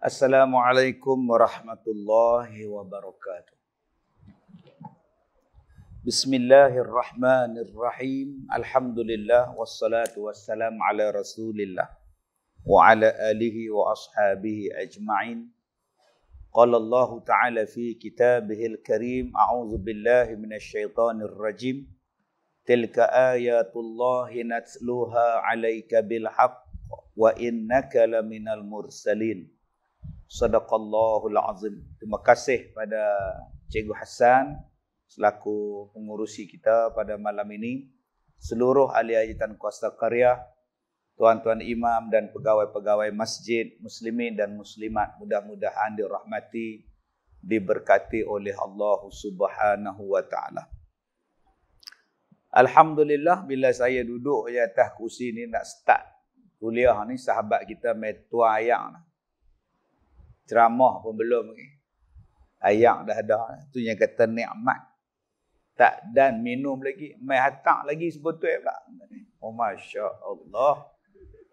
Assalamualaikum warahmatullahi wabarakatuh. Bismillahirrahmanirrahim. Alhamdulillah wassalatu wassalam ala Rasulillah wa ala alihi wa ashabihi ajma'in. Qala Allah Ta'ala fi kitabihil karim a'udzu billahi minasy syaithanir rajim. Tilka ayatullahi natluha 'alaika bil haqq wa innaka laminal mursalin. Sadaqallahul Azim. Terima kasih pada Cikgu Hassan selaku pengurusi kita pada malam ini. Seluruh ahli ajitan kuasa karya, tuan-tuan imam dan pegawai-pegawai masjid, muslimin dan muslimat mudah-mudahan dirahmati, diberkati oleh Allah Subhanahu wa taala. Alhamdulillah bila saya duduk di atas kursi ni nak start kuliah ni sahabat kita metua ayang ceramah pun belum lagi. Ayak dah ada. Tu yang kata nikmat. Tak dan minum lagi. Mai hatak lagi sebetulnya pula. Oh Masya Allah.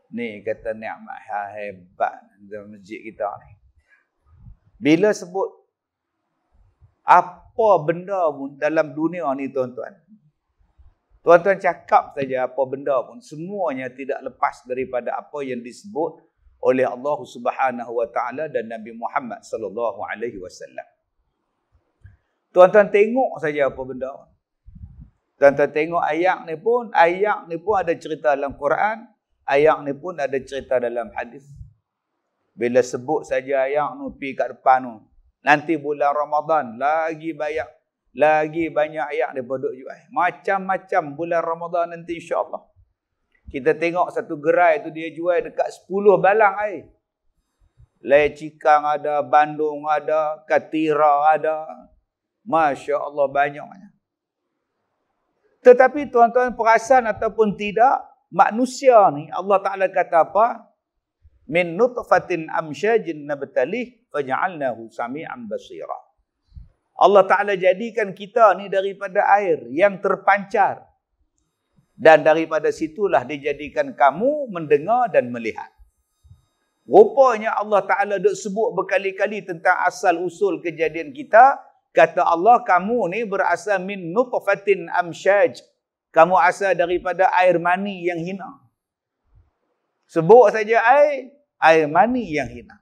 Ni kata nikmat yang ha, hebat dalam masjid kita ni. Bila sebut apa benda pun dalam dunia ni tuan-tuan. Tuan-tuan cakap saja apa benda pun semuanya tidak lepas daripada apa yang disebut oleh Allah Subhanahu wa taala dan Nabi Muhammad sallallahu alaihi wasallam. Tuan-tuan tengok saja apa benda. Tuan-tuan tengok ayat ni pun, ayat ni pun ada cerita dalam Quran, ayat ni pun ada cerita dalam hadis. Bila sebut saja ayat tu pi kat depan tu. Nanti bulan Ramadan lagi banyak lagi banyak ayat daripada juga. Macam-macam bulan Ramadan nanti insya-Allah. Kita tengok satu gerai tu dia jual dekat 10 balang air. Lai Cikang ada, Bandung ada, Katira ada. Masya Allah banyaknya. Tetapi tuan-tuan perasan ataupun tidak, manusia ni Allah Ta'ala kata apa? Min nutfatin amsyajin nabtalih faja'alnahu sami'an basira. Allah Ta'ala jadikan kita ni daripada air yang terpancar dan daripada situlah dijadikan kamu mendengar dan melihat. Rupanya Allah Ta'ala duk sebut berkali-kali tentang asal-usul kejadian kita. Kata Allah, kamu ni berasal min nutfatin amsyaj. Kamu asal daripada air mani yang hina. Sebut saja air, air mani yang hina.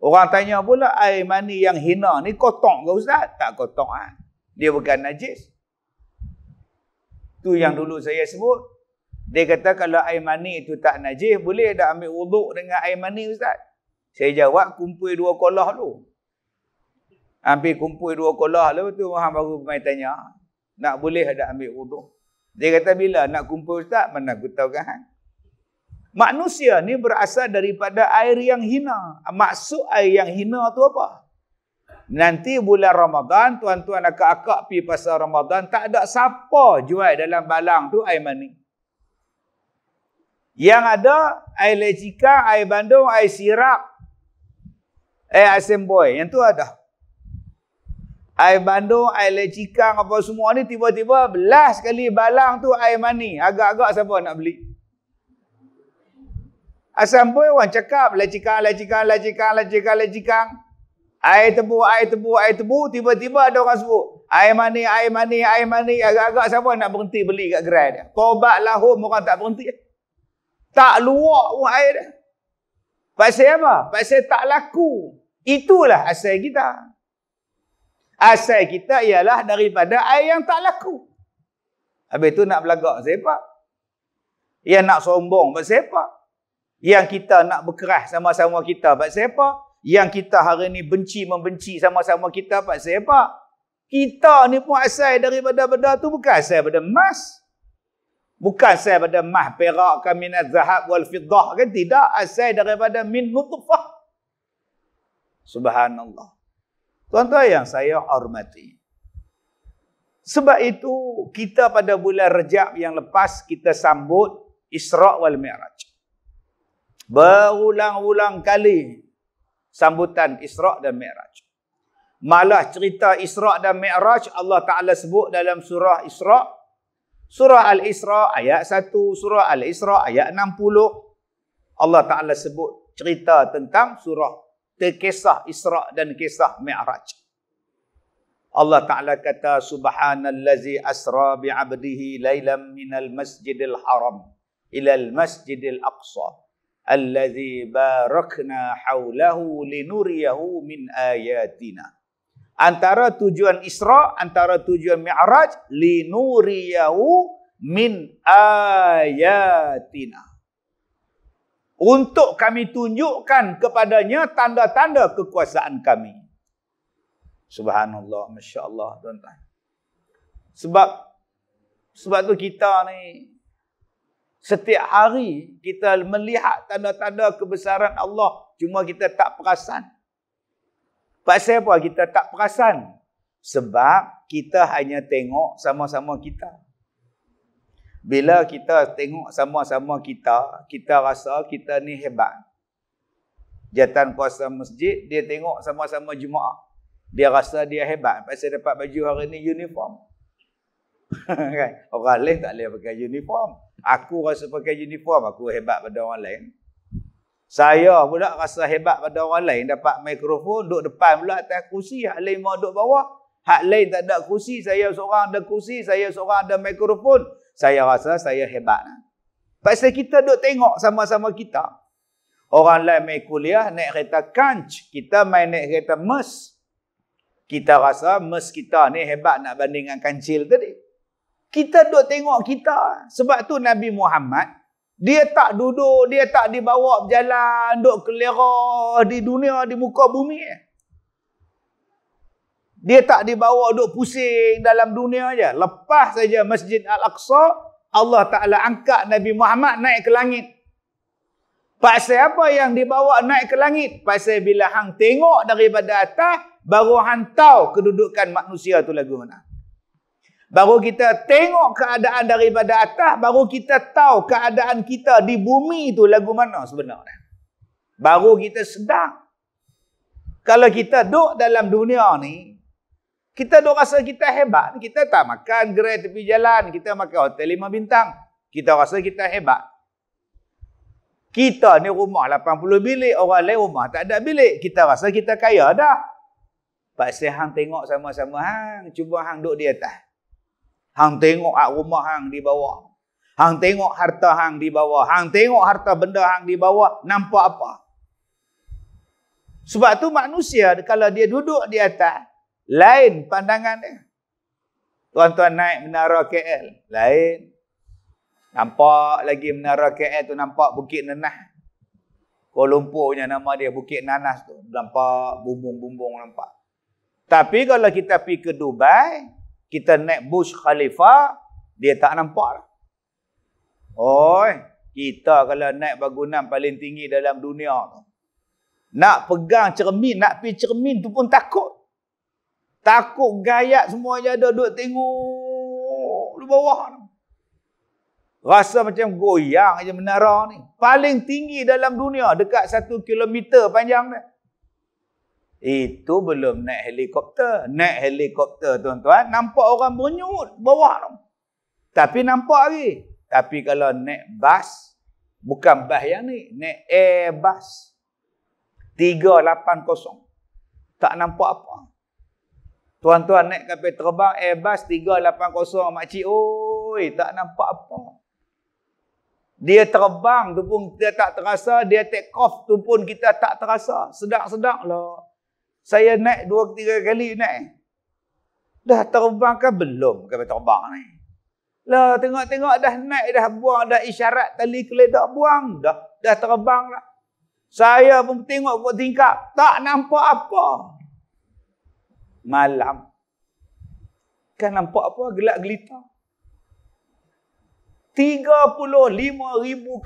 Orang tanya pula, air mani yang hina ni kotor ke Ustaz? Tak kotor kan? Dia bukan najis. Tu yang hmm. dulu saya sebut. Dia kata kalau air mani itu tak najis, boleh dah ambil wuduk dengan air mani Ustaz? Saya jawab, kumpul dua kolah tu. Ambil kumpul dua kolah lepas tu orang baru pemain tanya, nak boleh ada ambil wuduk? Dia kata bila nak kumpul Ustaz, mana aku tahu kan? Manusia ni berasal daripada air yang hina. Maksud air yang hina tu apa? nanti bulan Ramadan tuan-tuan nak akak pi pasal Ramadan tak ada siapa jual dalam balang tu air mani. Yang ada air lecika, air bandung, air sirap. Eh asem boy, yang tu ada. Air bandung, air lecika apa semua ni tiba-tiba belas sekali balang tu air mani. Agak-agak siapa nak beli? Asam boy orang cakap lecika, lecika, lecika, lecika, lecika. Air tebu, air tebu, air tebu. Tiba-tiba ada orang sebut. Air mani, air mani, air mani. Agak-agak siapa nak berhenti beli kat gerai dia. Tobat lahum orang tak berhenti. Tak luak pun air dia. Pasal apa? Pasal tak laku. Itulah asal kita. Asal kita ialah daripada air yang tak laku. Habis tu nak belagak sepak. Yang nak sombong buat sepak. Yang kita nak berkeras sama-sama kita buat sepak yang kita hari ni benci membenci sama-sama kita Pak Sir apa? Kita ni pun asal daripada benda tu bukan asal daripada emas. Bukan asal daripada mah perak ke minat zahab wal fiddah kan tidak asal daripada min nutfah. Subhanallah. Tuan-tuan yang saya hormati. Sebab itu kita pada bulan Rejab yang lepas kita sambut Isra wal Mi'raj. Berulang-ulang kali sambutan Isra' dan Mi'raj. Malah cerita Isra' dan Mi'raj Allah Ta'ala sebut dalam surah Isra' Surah Al-Isra' ayat 1, surah Al-Isra' ayat 60 Allah Ta'ala sebut cerita tentang surah terkisah Isra' dan kisah Mi'raj. Allah Ta'ala kata Subhanallazi asra bi'abdihi laylam minal masjidil haram ilal masjidil aqsa. الذي باركنا حوله لنريه min آياتنا antara tujuan Isra antara tujuan Mi'raj لنريه min ayatina untuk kami tunjukkan kepadanya tanda-tanda kekuasaan kami subhanallah masyaallah tuan-tuan sebab sebab tu kita ni Setiap hari kita melihat tanda-tanda kebesaran Allah cuma kita tak perasan. Pasal apa kita tak perasan? Sebab kita hanya tengok sama-sama kita. Bila kita tengok sama-sama kita, kita rasa kita ni hebat. Jatan kuasa masjid, dia tengok sama-sama jemaah, Dia rasa dia hebat. Pasal dapat baju hari ni uniform. Kan? Orang lain tak boleh pakai uniform. Aku rasa pakai uniform aku hebat pada orang lain. Saya pula rasa hebat pada orang lain dapat mikrofon duduk depan pula atas kerusi hak lain mau duduk bawah. Hak lain tak ada kerusi, saya seorang ada kerusi, saya seorang ada mikrofon. Saya rasa saya hebat. Pasal kita duduk tengok sama-sama kita. Orang lain main kuliah, naik kereta kanj. Kita main naik kereta mas. Kita rasa mas kita ni hebat nak banding dengan kancil tadi kita duk tengok kita. Sebab tu Nabi Muhammad, dia tak duduk, dia tak dibawa berjalan, duk kelera di dunia, di muka bumi. Dia tak dibawa duk pusing dalam dunia aja. Lepas saja Masjid Al-Aqsa, Allah Ta'ala angkat Nabi Muhammad naik ke langit. Pasal apa yang dibawa naik ke langit? Pasal bila hang tengok daripada atas, baru hantau kedudukan manusia tu lagu mana. Baru kita tengok keadaan daripada atas, baru kita tahu keadaan kita di bumi itu lagu mana sebenarnya. Baru kita sedar. Kalau kita duduk dalam dunia ni, kita duduk rasa kita hebat. Kita tak makan gerai tepi jalan, kita makan hotel lima bintang. Kita rasa kita hebat. Kita ni rumah 80 bilik, orang lain rumah tak ada bilik. Kita rasa kita kaya dah. Pak Sehang tengok sama-sama, hang, cuba hang duduk di atas. Hang tengok kat rumah hang di bawah. Hang tengok harta hang di bawah. Hang tengok harta benda hang di bawah. Nampak apa? Sebab tu manusia kalau dia duduk di atas. Lain pandangan dia. Tuan-tuan naik menara KL. Lain. Nampak lagi menara KL tu nampak Bukit Nenah. Kuala Lumpur punya nama dia Bukit Nanas tu. Nampak bumbung-bumbung nampak. Tapi kalau kita pergi ke Dubai kita naik bus khalifah, dia tak nampak. Oh, kita kalau naik bangunan paling tinggi dalam dunia Nak pegang cermin, nak pergi cermin tu pun takut. Takut gayat semua yang ada duduk tengok di bawah tu. Rasa macam goyang je menara ni. Paling tinggi dalam dunia dekat satu kilometer panjang dia. Itu belum naik helikopter. Naik helikopter tuan-tuan, nampak orang bunyut bawah. Tapi nampak lagi. Tapi kalau naik bas, bukan bas yang ni, naik Airbus 380. Tak nampak apa. Tuan-tuan naik kapal terbang Airbus 380 makcik oi tak nampak apa. Dia terbang tu pun kita tak terasa, dia take off tu pun kita tak terasa. Sedak-sedak lah. Saya naik dua tiga kali naik. Dah terbang ke belum kapal terbang ni? Lah tengok-tengok dah naik dah buang dah isyarat tali keledak buang dah dah terbang lah. Saya pun tengok kok tingkap tak nampak apa. Malam. Kan nampak apa gelak gelita. 35,000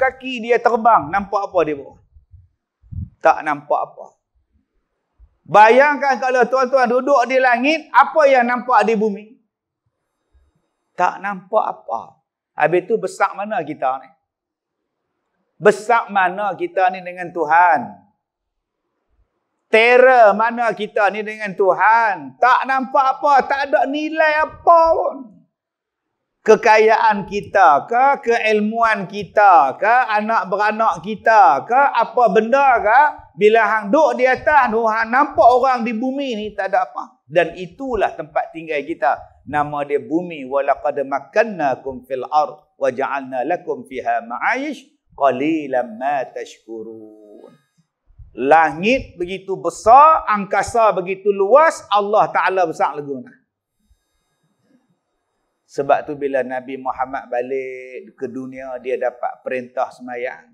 kaki dia terbang. Nampak apa dia Tak nampak apa. Bayangkan kalau tuan-tuan duduk di langit, apa yang nampak di bumi? Tak nampak apa. Habis tu besar mana kita ni? Besar mana kita ni dengan Tuhan? Terror mana kita ni dengan Tuhan? Tak nampak apa, tak ada nilai apa pun kekayaan kita ke keilmuan kita ke anak beranak kita ke apa benda ke bila hang duk di atas tu hang nampak orang di bumi ni tak ada apa dan itulah tempat tinggal kita nama dia bumi walaqad makannakum fil ard wa ja'alna lakum fiha ma'ayish qalilan ma tashkurun langit begitu besar angkasa begitu luas Allah taala besar lagunah sebab tu bila Nabi Muhammad balik ke dunia, dia dapat perintah semayang.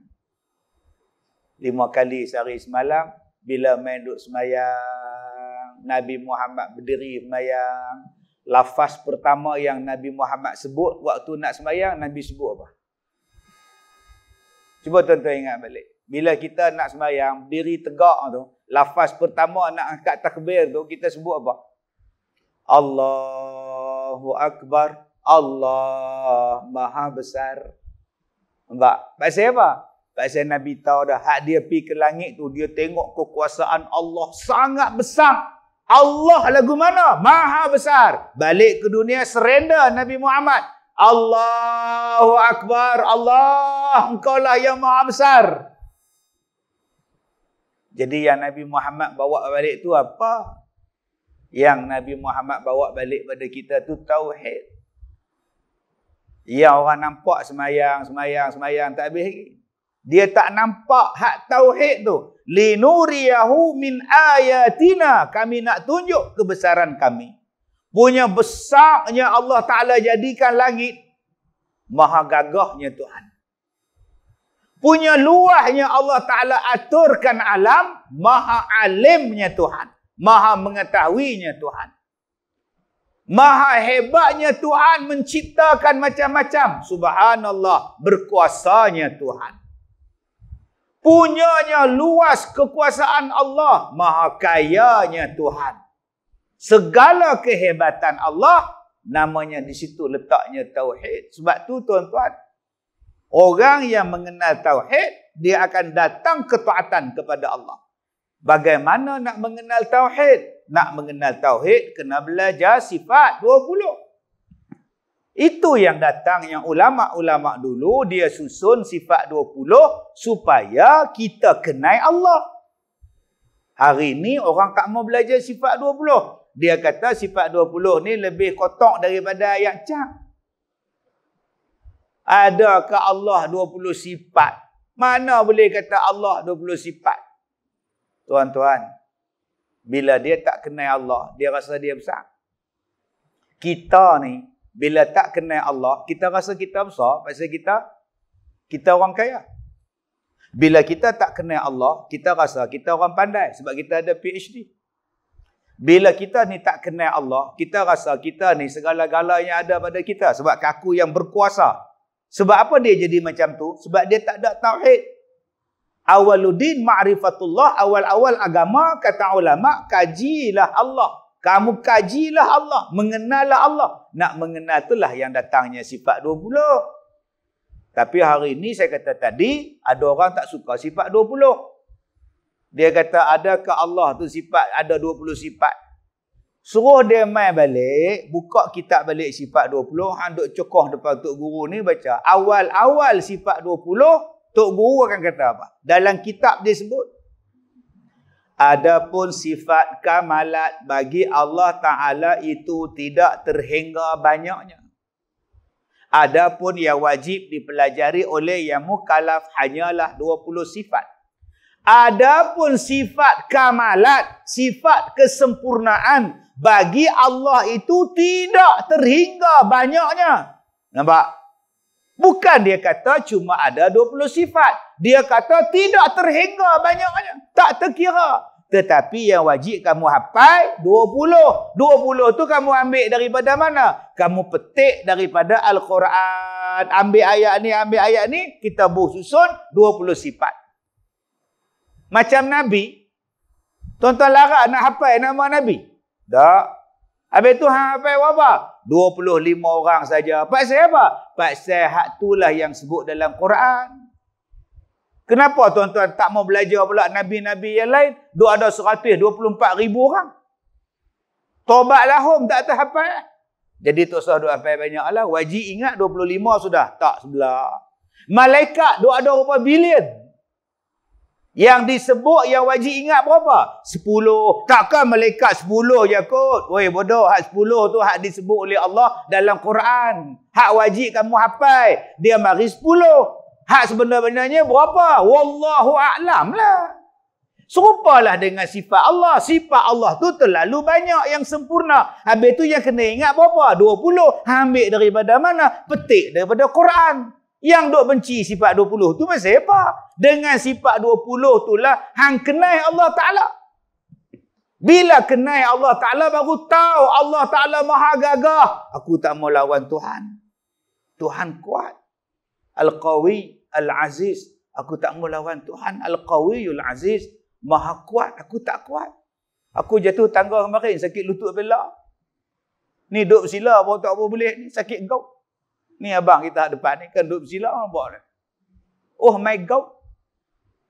Lima kali sehari semalam, bila main duduk semayang, Nabi Muhammad berdiri semayang. Lafaz pertama yang Nabi Muhammad sebut waktu nak semayang, Nabi sebut apa? Cuba tuan-tuan ingat balik. Bila kita nak semayang, berdiri tegak tu, lafaz pertama nak angkat takbir tu, kita sebut apa? Allahu Akbar. Akbar. Allah Maha Besar. Nampak? Pasal apa? Pasal Nabi tahu dah hak dia pergi ke langit tu dia tengok kekuasaan Allah sangat besar. Allah lagu mana? Maha besar. Balik ke dunia serenda Nabi Muhammad. Allahu Akbar. Allah engkau lah yang maha besar. Jadi yang Nabi Muhammad bawa balik tu apa? Yang Nabi Muhammad bawa balik pada kita tu tauhid. Ya orang nampak semayang, semayang, semayang tak habis lagi. Dia tak nampak hak tauhid tu. Linuriyahu min ayatina. Kami nak tunjuk kebesaran kami. Punya besarnya Allah Ta'ala jadikan langit. Maha gagahnya Tuhan. Punya luahnya Allah Ta'ala aturkan alam. Maha alimnya Tuhan. Maha mengetahuinya Tuhan. Maha hebatnya Tuhan menciptakan macam-macam. Subhanallah, berkuasanya Tuhan. Punyanya luas kekuasaan Allah, maha kayanya Tuhan. Segala kehebatan Allah, namanya di situ letaknya Tauhid. Sebab tu tuan-tuan, orang yang mengenal Tauhid, dia akan datang ketuatan kepada Allah. Bagaimana nak mengenal Tauhid? Nak mengenal tauhid kena belajar sifat 20. Itu yang datang yang ulama-ulama dulu dia susun sifat 20 supaya kita kenai Allah. Hari ini orang tak mau belajar sifat 20. Dia kata sifat 20 ni lebih kotak daripada ayat cak. Adakah Allah 20 sifat? Mana boleh kata Allah 20 sifat? Tuan-tuan, bila dia tak kenal Allah, dia rasa dia besar. Kita ni, bila tak kenal Allah, kita rasa kita besar. Pasal kita, kita orang kaya. Bila kita tak kenal Allah, kita rasa kita orang pandai. Sebab kita ada PhD. Bila kita ni tak kenal Allah, kita rasa kita ni segala-gala yang ada pada kita. Sebab kaku yang berkuasa. Sebab apa dia jadi macam tu? Sebab dia tak ada tauhid. Awaluddin ma'rifatullah awal-awal agama kata ulama kajilah Allah. Kamu kajilah Allah, mengenallah Allah. Nak mengenal itulah yang datangnya sifat 20. Tapi hari ini saya kata tadi ada orang tak suka sifat 20. Dia kata ada ke Allah tu sifat ada 20 sifat? Suruh dia main balik, buka kitab balik sifat 20, hang duk cokoh depan tok guru ni baca. Awal-awal sifat Tok Guru akan kata apa? Dalam kitab dia sebut. Adapun sifat kamalat bagi Allah Ta'ala itu tidak terhingga banyaknya. Adapun yang wajib dipelajari oleh yang mukalaf hanyalah 20 sifat. Adapun sifat kamalat, sifat kesempurnaan bagi Allah itu tidak terhingga banyaknya. Nampak? Bukan dia kata cuma ada 20 sifat. Dia kata tidak terhingga banyaknya. Tak terkira. Tetapi yang wajib kamu hafal 20. 20 tu kamu ambil daripada mana? Kamu petik daripada Al-Quran. Ambil ayat ni, ambil ayat ni. Kita buh susun 20 sifat. Macam Nabi. Tuan-tuan larak nak hafal nama Nabi. Tak. Habis tu hang apa apa? 25 orang saja. Pak saya apa? Pak saya hak itulah yang sebut dalam Quran. Kenapa tuan-tuan tak mau belajar pula nabi-nabi yang lain? Dua ada 124 ribu orang. Tobat lahum tak tahu apa. Jadi tak usah doa apa banyaklah. Wajib ingat 25 sudah. Tak sebelah. Malaikat doa ada berapa bilion? Yang disebut yang wajib ingat berapa? Sepuluh. Takkan malaikat sepuluh je kot. Woi bodoh. Hak sepuluh tu hak disebut oleh Allah dalam Quran. Hak wajib kamu hafal. Dia mari sepuluh. Hak sebenarnya berapa? Wallahu a'lam lah. Serupalah dengan sifat Allah. Sifat Allah tu terlalu banyak yang sempurna. Habis tu yang kena ingat berapa? 20. Ambil daripada mana? Petik daripada Quran. Yang duk benci sifat 20 tu macam apa? Dengan sifat 20 tu lah hang kenai Allah Ta'ala. Bila kenai Allah Ta'ala baru tahu Allah Ta'ala maha gagah. Aku tak mau lawan Tuhan. Tuhan kuat. Al-Qawi, Al-Aziz. Aku tak mau lawan Tuhan. Al-Qawi, Al-Aziz. Maha kuat. Aku tak kuat. Aku jatuh tangga kemarin. Sakit lutut bela. Ni duk sila. Apa tak apa boleh. Ni sakit kau? Ni abang kita hak depan ni kan duduk bersilap orang buat ni. Oh my god.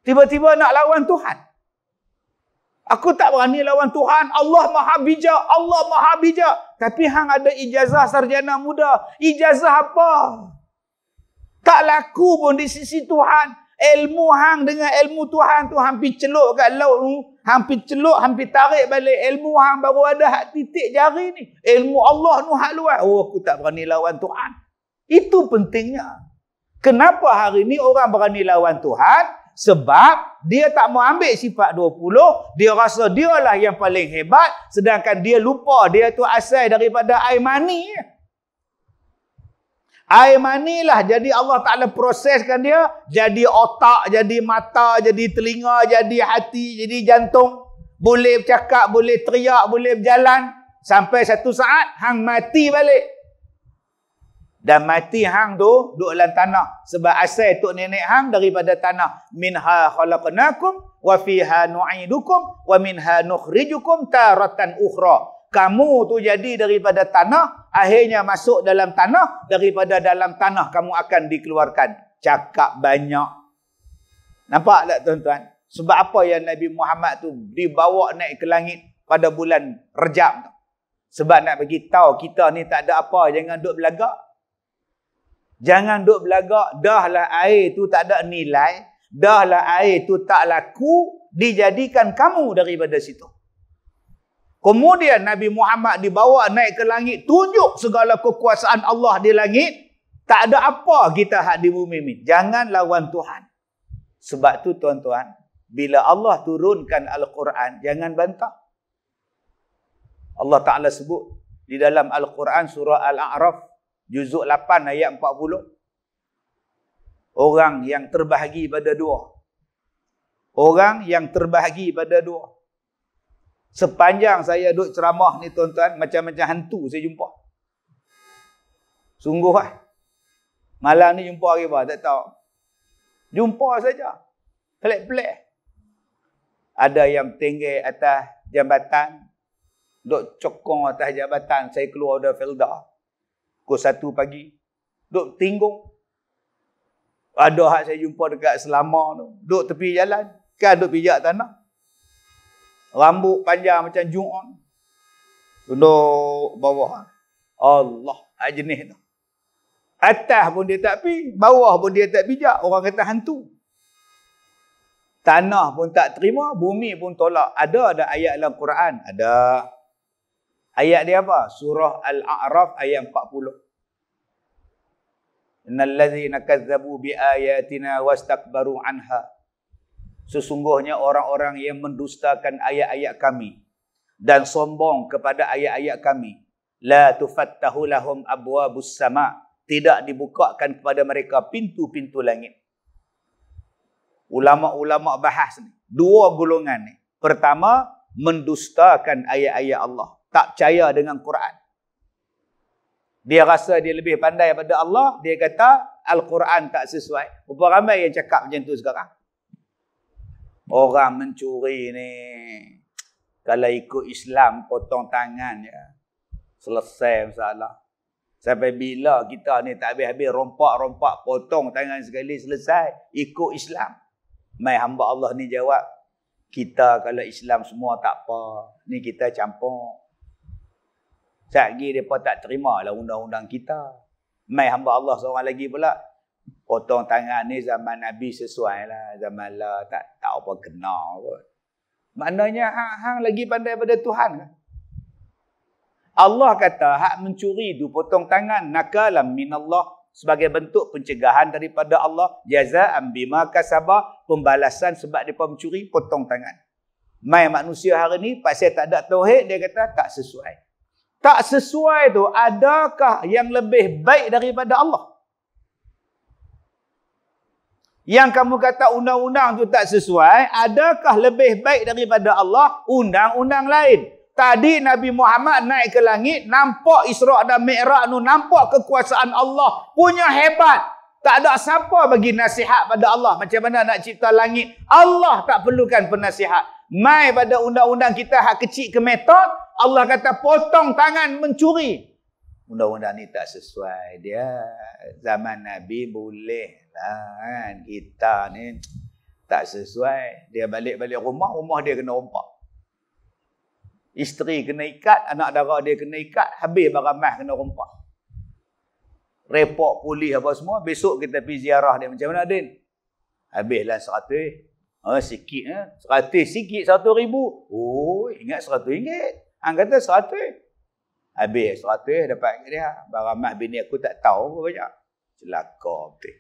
Tiba-tiba nak lawan Tuhan. Aku tak berani lawan Tuhan. Allah maha bijak. Allah maha bijak. Tapi hang ada ijazah sarjana muda. Ijazah apa? Tak laku pun di sisi Tuhan. Ilmu hang dengan ilmu Tuhan tu hampir celuk kat laut tu. Hampir celuk, hampir tarik balik ilmu hang baru ada hak titik jari ni. Ilmu Allah nu hak luar. Oh aku tak berani lawan Tuhan. Itu pentingnya. Kenapa hari ini orang berani lawan Tuhan? Sebab dia tak mau ambil sifat 20. Dia rasa dialah yang paling hebat. Sedangkan dia lupa dia tu asal daripada air mani. Air mani lah. Jadi Allah Ta'ala proseskan dia. Jadi otak, jadi mata, jadi telinga, jadi hati, jadi jantung. Boleh cakap, boleh teriak, boleh berjalan. Sampai satu saat, hang mati balik. Dan mati hang tu duduk dalam tanah. Sebab asal tok nenek hang daripada tanah. Minha khalaqnakum wa fiha nu'idukum wa minha nukhrijukum taratan ukhra. Kamu tu jadi daripada tanah, akhirnya masuk dalam tanah, daripada dalam tanah kamu akan dikeluarkan. Cakap banyak. Nampak tak tuan-tuan? Sebab apa yang Nabi Muhammad tu dibawa naik ke langit pada bulan Rejab tu? Sebab nak bagi tahu kita ni tak ada apa, jangan duduk belagak. Jangan duk belagak dah lah air tu tak ada nilai, dah lah air tu tak laku dijadikan kamu daripada situ. Kemudian Nabi Muhammad dibawa naik ke langit tunjuk segala kekuasaan Allah di langit. Tak ada apa kita hak di bumi ini. Jangan lawan Tuhan. Sebab tu tuan-tuan, bila Allah turunkan Al-Quran, jangan bantah. Allah Ta'ala sebut di dalam Al-Quran surah Al-A'raf Juzuk 8 ayat 40. Orang yang terbahagi pada dua. Orang yang terbahagi pada dua. Sepanjang saya duduk ceramah ni tuan-tuan, macam-macam hantu saya jumpa. Sungguh lah. Malam ni jumpa lagi apa? Tak tahu. Jumpa saja. Pelik-pelik. Ada yang tinggi atas jambatan. Duk cokong atas jambatan. Saya keluar dari Felda pukul 1 pagi. Duk tinggung. Ada hak saya jumpa dekat selama tu. Duk tepi jalan. Kan duk pijak tanah. Rambut panjang macam Jum'on. Duduk bawah. Allah. Ajenih tu. Atas pun dia tak pi, bawah pun dia tak bijak. Orang kata hantu. Tanah pun tak terima, bumi pun tolak. Ada ada ayat dalam Quran? Ada. Ayat dia apa? Surah Al-A'raf ayat 40. Innal ladzina kazzabu bi ayatina wastakbaru anha. Sesungguhnya orang-orang yang mendustakan ayat-ayat kami dan sombong kepada ayat-ayat kami. La tufattahu lahum abwabus sama. Tidak dibukakan kepada mereka pintu-pintu langit. Ulama-ulama bahas ni. Dua golongan ni. Pertama, mendustakan ayat-ayat Allah tak percaya dengan Quran. Dia rasa dia lebih pandai daripada Allah, dia kata Al-Quran tak sesuai. Berapa ramai yang cakap macam tu sekarang? Orang mencuri ni. Kalau ikut Islam, potong tangan ya. Selesai masalah. Sampai bila kita ni tak habis-habis rompak-rompak, potong tangan sekali, selesai. Ikut Islam. Mai hamba Allah ni jawab, kita kalau Islam semua tak apa. Ni kita campur. Sekejap lagi mereka tak terima lah undang-undang kita. Mai hamba Allah seorang lagi pula. Potong tangan ni zaman Nabi sesuai lah. Zaman lah tak, tahu apa kena pun. Maknanya hang-hang lagi pandai pada Tuhan kan? Allah kata hak mencuri tu potong tangan nakalam minallah sebagai bentuk pencegahan daripada Allah jazaa'an bima kasaba pembalasan sebab depa mencuri potong tangan. Mai manusia hari ni pasal tak ada tauhid dia kata tak sesuai tak sesuai tu adakah yang lebih baik daripada Allah yang kamu kata undang-undang tu tak sesuai adakah lebih baik daripada Allah undang-undang lain tadi Nabi Muhammad naik ke langit nampak Isra dan Mi'raj tu nampak kekuasaan Allah punya hebat tak ada siapa bagi nasihat pada Allah macam mana nak cipta langit Allah tak perlukan penasihat mai pada undang-undang kita hak kecil ke metod, Allah kata potong tangan mencuri. Undang-undang ni tak sesuai dia. Zaman Nabi boleh lah kan. Kita ni tak sesuai. Dia balik-balik rumah, rumah dia kena rompak. Isteri kena ikat, anak dara dia kena ikat, habis barang mah kena rompak. repot pulih apa semua, besok kita pergi ziarah dia. Macam mana Din? Habislah seratus. Oh, sikit eh. Seratus sikit satu ribu. Oh, ingat seratus ringgit. Hang kata seratus. Habis seratus dapat dia. Barang mak bini aku tak tahu apa banyak. Celaka betul.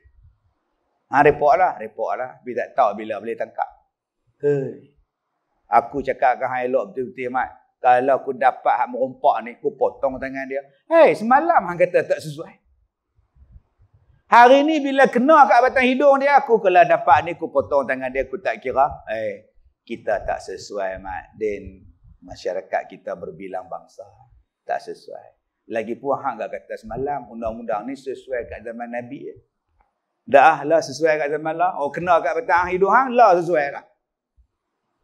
Ha, report lah. repot lah. Tapi tak tahu bila boleh tangkap. Hei. Aku cakap ke Hang elok betul-betul mak. Kalau aku dapat hak merompak ni, aku potong tangan dia. Hei, semalam Hang kata tak sesuai. Hari ni bila kena kat batang hidung dia, aku kalau dapat ni, aku potong tangan dia, aku tak kira. Eh, kita tak sesuai, Mat. Dan masyarakat kita berbilang bangsa. Tak sesuai. Lagi pun hak kat kata semalam, undang-undang ni sesuai kat zaman Nabi. Dah lah sesuai kat zaman lah. Oh, kena kat batang hidung, lah sesuai lah.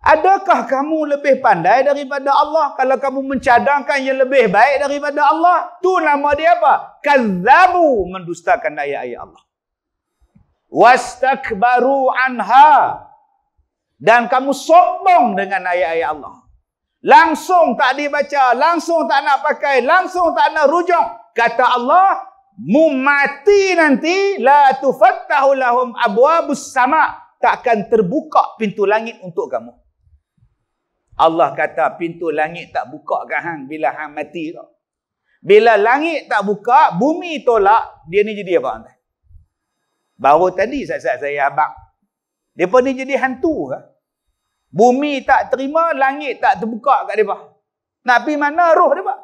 Adakah kamu lebih pandai daripada Allah kalau kamu mencadangkan yang lebih baik daripada Allah? Tu nama dia apa? Kazabu mendustakan ayat-ayat Allah. Wastakbaru anha. Dan kamu sombong dengan ayat-ayat Allah. Langsung tak dibaca, langsung tak nak pakai, langsung tak nak rujuk. Kata Allah, mu mati nanti la tufattahu lahum abwabus sama. Takkan terbuka pintu langit untuk kamu. Allah kata pintu langit tak buka kan hang bila hang mati tu. Bila langit tak buka, bumi tolak, dia ni jadi apa? Baru tadi saat-saat saya abang. Depa ni jadi hantu ke? Bumi tak terima, langit tak terbuka kat depa. Nak pergi mana roh depa?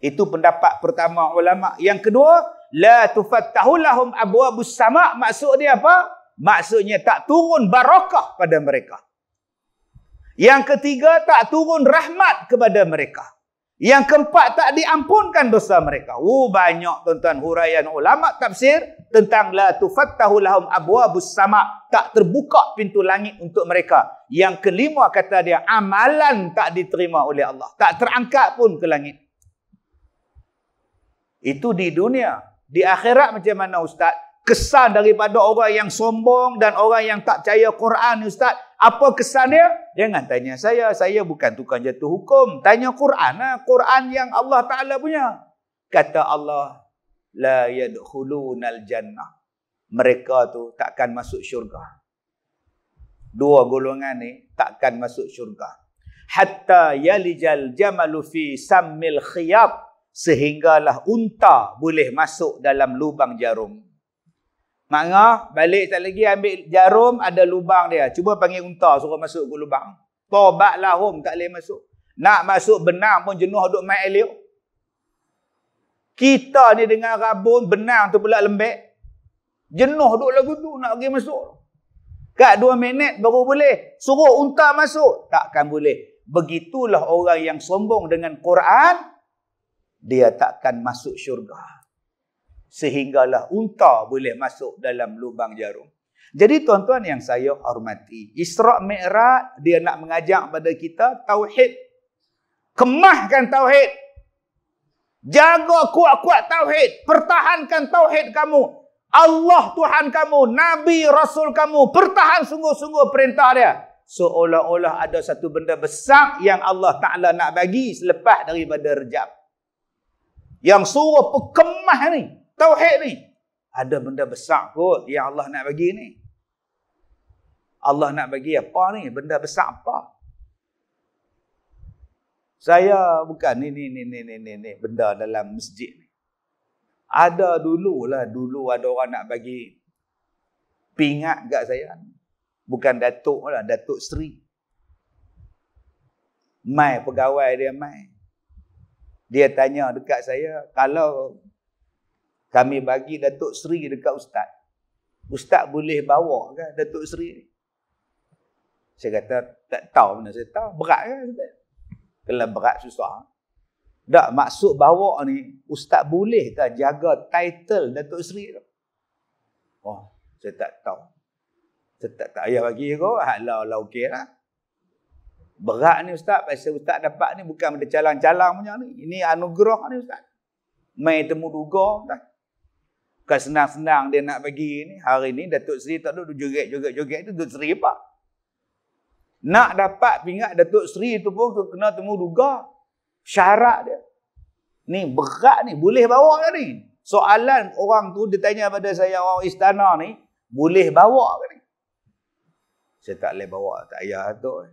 Itu pendapat pertama ulama. Yang kedua, la tufattahu lahum abwabus sama' maksud dia apa? Maksudnya tak turun barakah pada mereka. Yang ketiga tak turun rahmat kepada mereka. Yang keempat tak diampunkan dosa mereka. Oh banyak tuan-tuan huraian ulama tafsir tentang la tufattahu lahum abwabus sama tak terbuka pintu langit untuk mereka. Yang kelima kata dia amalan tak diterima oleh Allah. Tak terangkat pun ke langit. Itu di dunia. Di akhirat macam mana ustaz? kesan daripada orang yang sombong dan orang yang tak percaya Quran ustaz apa kesan dia jangan tanya saya saya bukan tukang jatuh hukum tanya Quran lah Quran yang Allah Taala punya kata Allah la yadkhulunal jannah mereka tu takkan masuk syurga dua golongan ni takkan masuk syurga hatta yalijal jamalu fi sammil khiyab sehinggalah unta boleh masuk dalam lubang jarum Maknanya balik tak lagi ambil jarum ada lubang dia. Cuba panggil unta suruh masuk ke lubang. Tobat lahum tak boleh masuk. Nak masuk benang pun jenuh duduk mai elio. Kita ni dengan rabun benang tu pula lembek. Jenuh duduk lagu tu nak pergi masuk. Kat dua minit baru boleh. Suruh unta masuk. Takkan boleh. Begitulah orang yang sombong dengan Quran. Dia takkan masuk syurga sehinggalah unta boleh masuk dalam lubang jarum. Jadi tuan-tuan yang saya hormati, Isra' Mi'raj dia nak mengajak pada kita tauhid. Kemahkan tauhid. Jaga kuat-kuat tauhid, pertahankan tauhid kamu. Allah Tuhan kamu, Nabi Rasul kamu, pertahan sungguh-sungguh perintah dia. Seolah-olah ada satu benda besar yang Allah Ta'ala nak bagi selepas daripada rejab. Yang suruh pekemah ni. Tauhid ni. Ada benda besar kot yang Allah nak bagi ni. Allah nak bagi apa ni? Benda besar apa? Saya bukan ni ni ni ni ni ni, ni benda dalam masjid ni. Ada dululah dulu ada orang nak bagi pingat dekat saya. Bukan datuk lah, datuk seri. Mai pegawai dia mai. Dia tanya dekat saya, kalau kami bagi Datuk Seri dekat Ustaz. Ustaz boleh bawa ke Datuk Seri Saya kata, tak tahu mana saya tahu. Berat Kan? Kalau berat, susah. Tak, maksud bawa ni, Ustaz boleh tak jaga title Datuk Seri tu? Oh, saya tak tahu. Saya tak, tahu. payah bagi kau. Alah, alah, okey lah. Berat ni Ustaz, pasal Ustaz dapat ni bukan ada calang-calang punya ni. Ini anugerah ni Ustaz. Main temu Ustaz. Bukan senang-senang dia nak pergi ni. Hari ni Datuk Seri tak duduk joget-joget-joget tu Datuk Seri apa? Nak dapat pingat Datuk Seri tu pun kena temu duga. Syarat dia. Ni berat ni. Boleh bawa ke ni? Soalan orang tu dia tanya pada saya orang istana ni. Boleh bawa ke ni? Saya tak boleh bawa. Tak payah tu. Eh.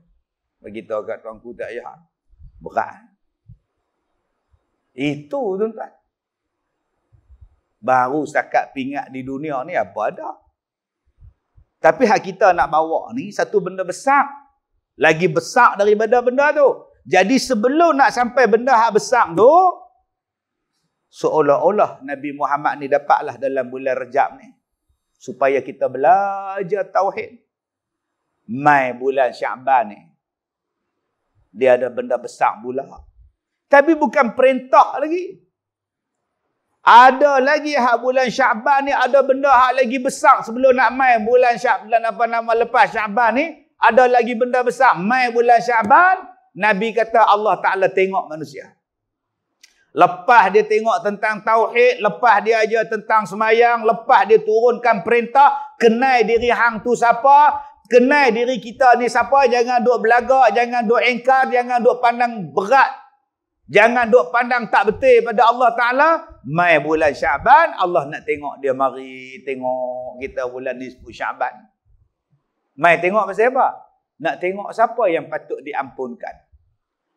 Beritahu kat tuanku tak payah. Berat. Itu tuan-tuan baru setakat pingat di dunia ni apa ada. Tapi hak kita nak bawa ni satu benda besar. Lagi besar daripada benda tu. Jadi sebelum nak sampai benda hak besar tu, seolah-olah Nabi Muhammad ni dapatlah dalam bulan rejab ni. Supaya kita belajar tauhid. Mai bulan Syaban ni. Dia ada benda besar pula. Tapi bukan perintah lagi. Ada lagi hak bulan Syaban ni ada benda hak lagi besar sebelum nak main bulan Syaban apa nama lepas Syaban ni ada lagi benda besar main bulan Syaban Nabi kata Allah Taala tengok manusia. Lepas dia tengok tentang tauhid, lepas dia ajar tentang semayang, lepas dia turunkan perintah, kenai diri hang tu siapa, kenai diri kita ni siapa, jangan duk belagak, jangan duk engkar, jangan duk pandang berat Jangan duk pandang tak betul pada Allah Ta'ala. Mai bulan Syaban, Allah nak tengok dia mari tengok kita bulan ni Syaban. Mai tengok pasal apa? Nak tengok siapa yang patut diampunkan.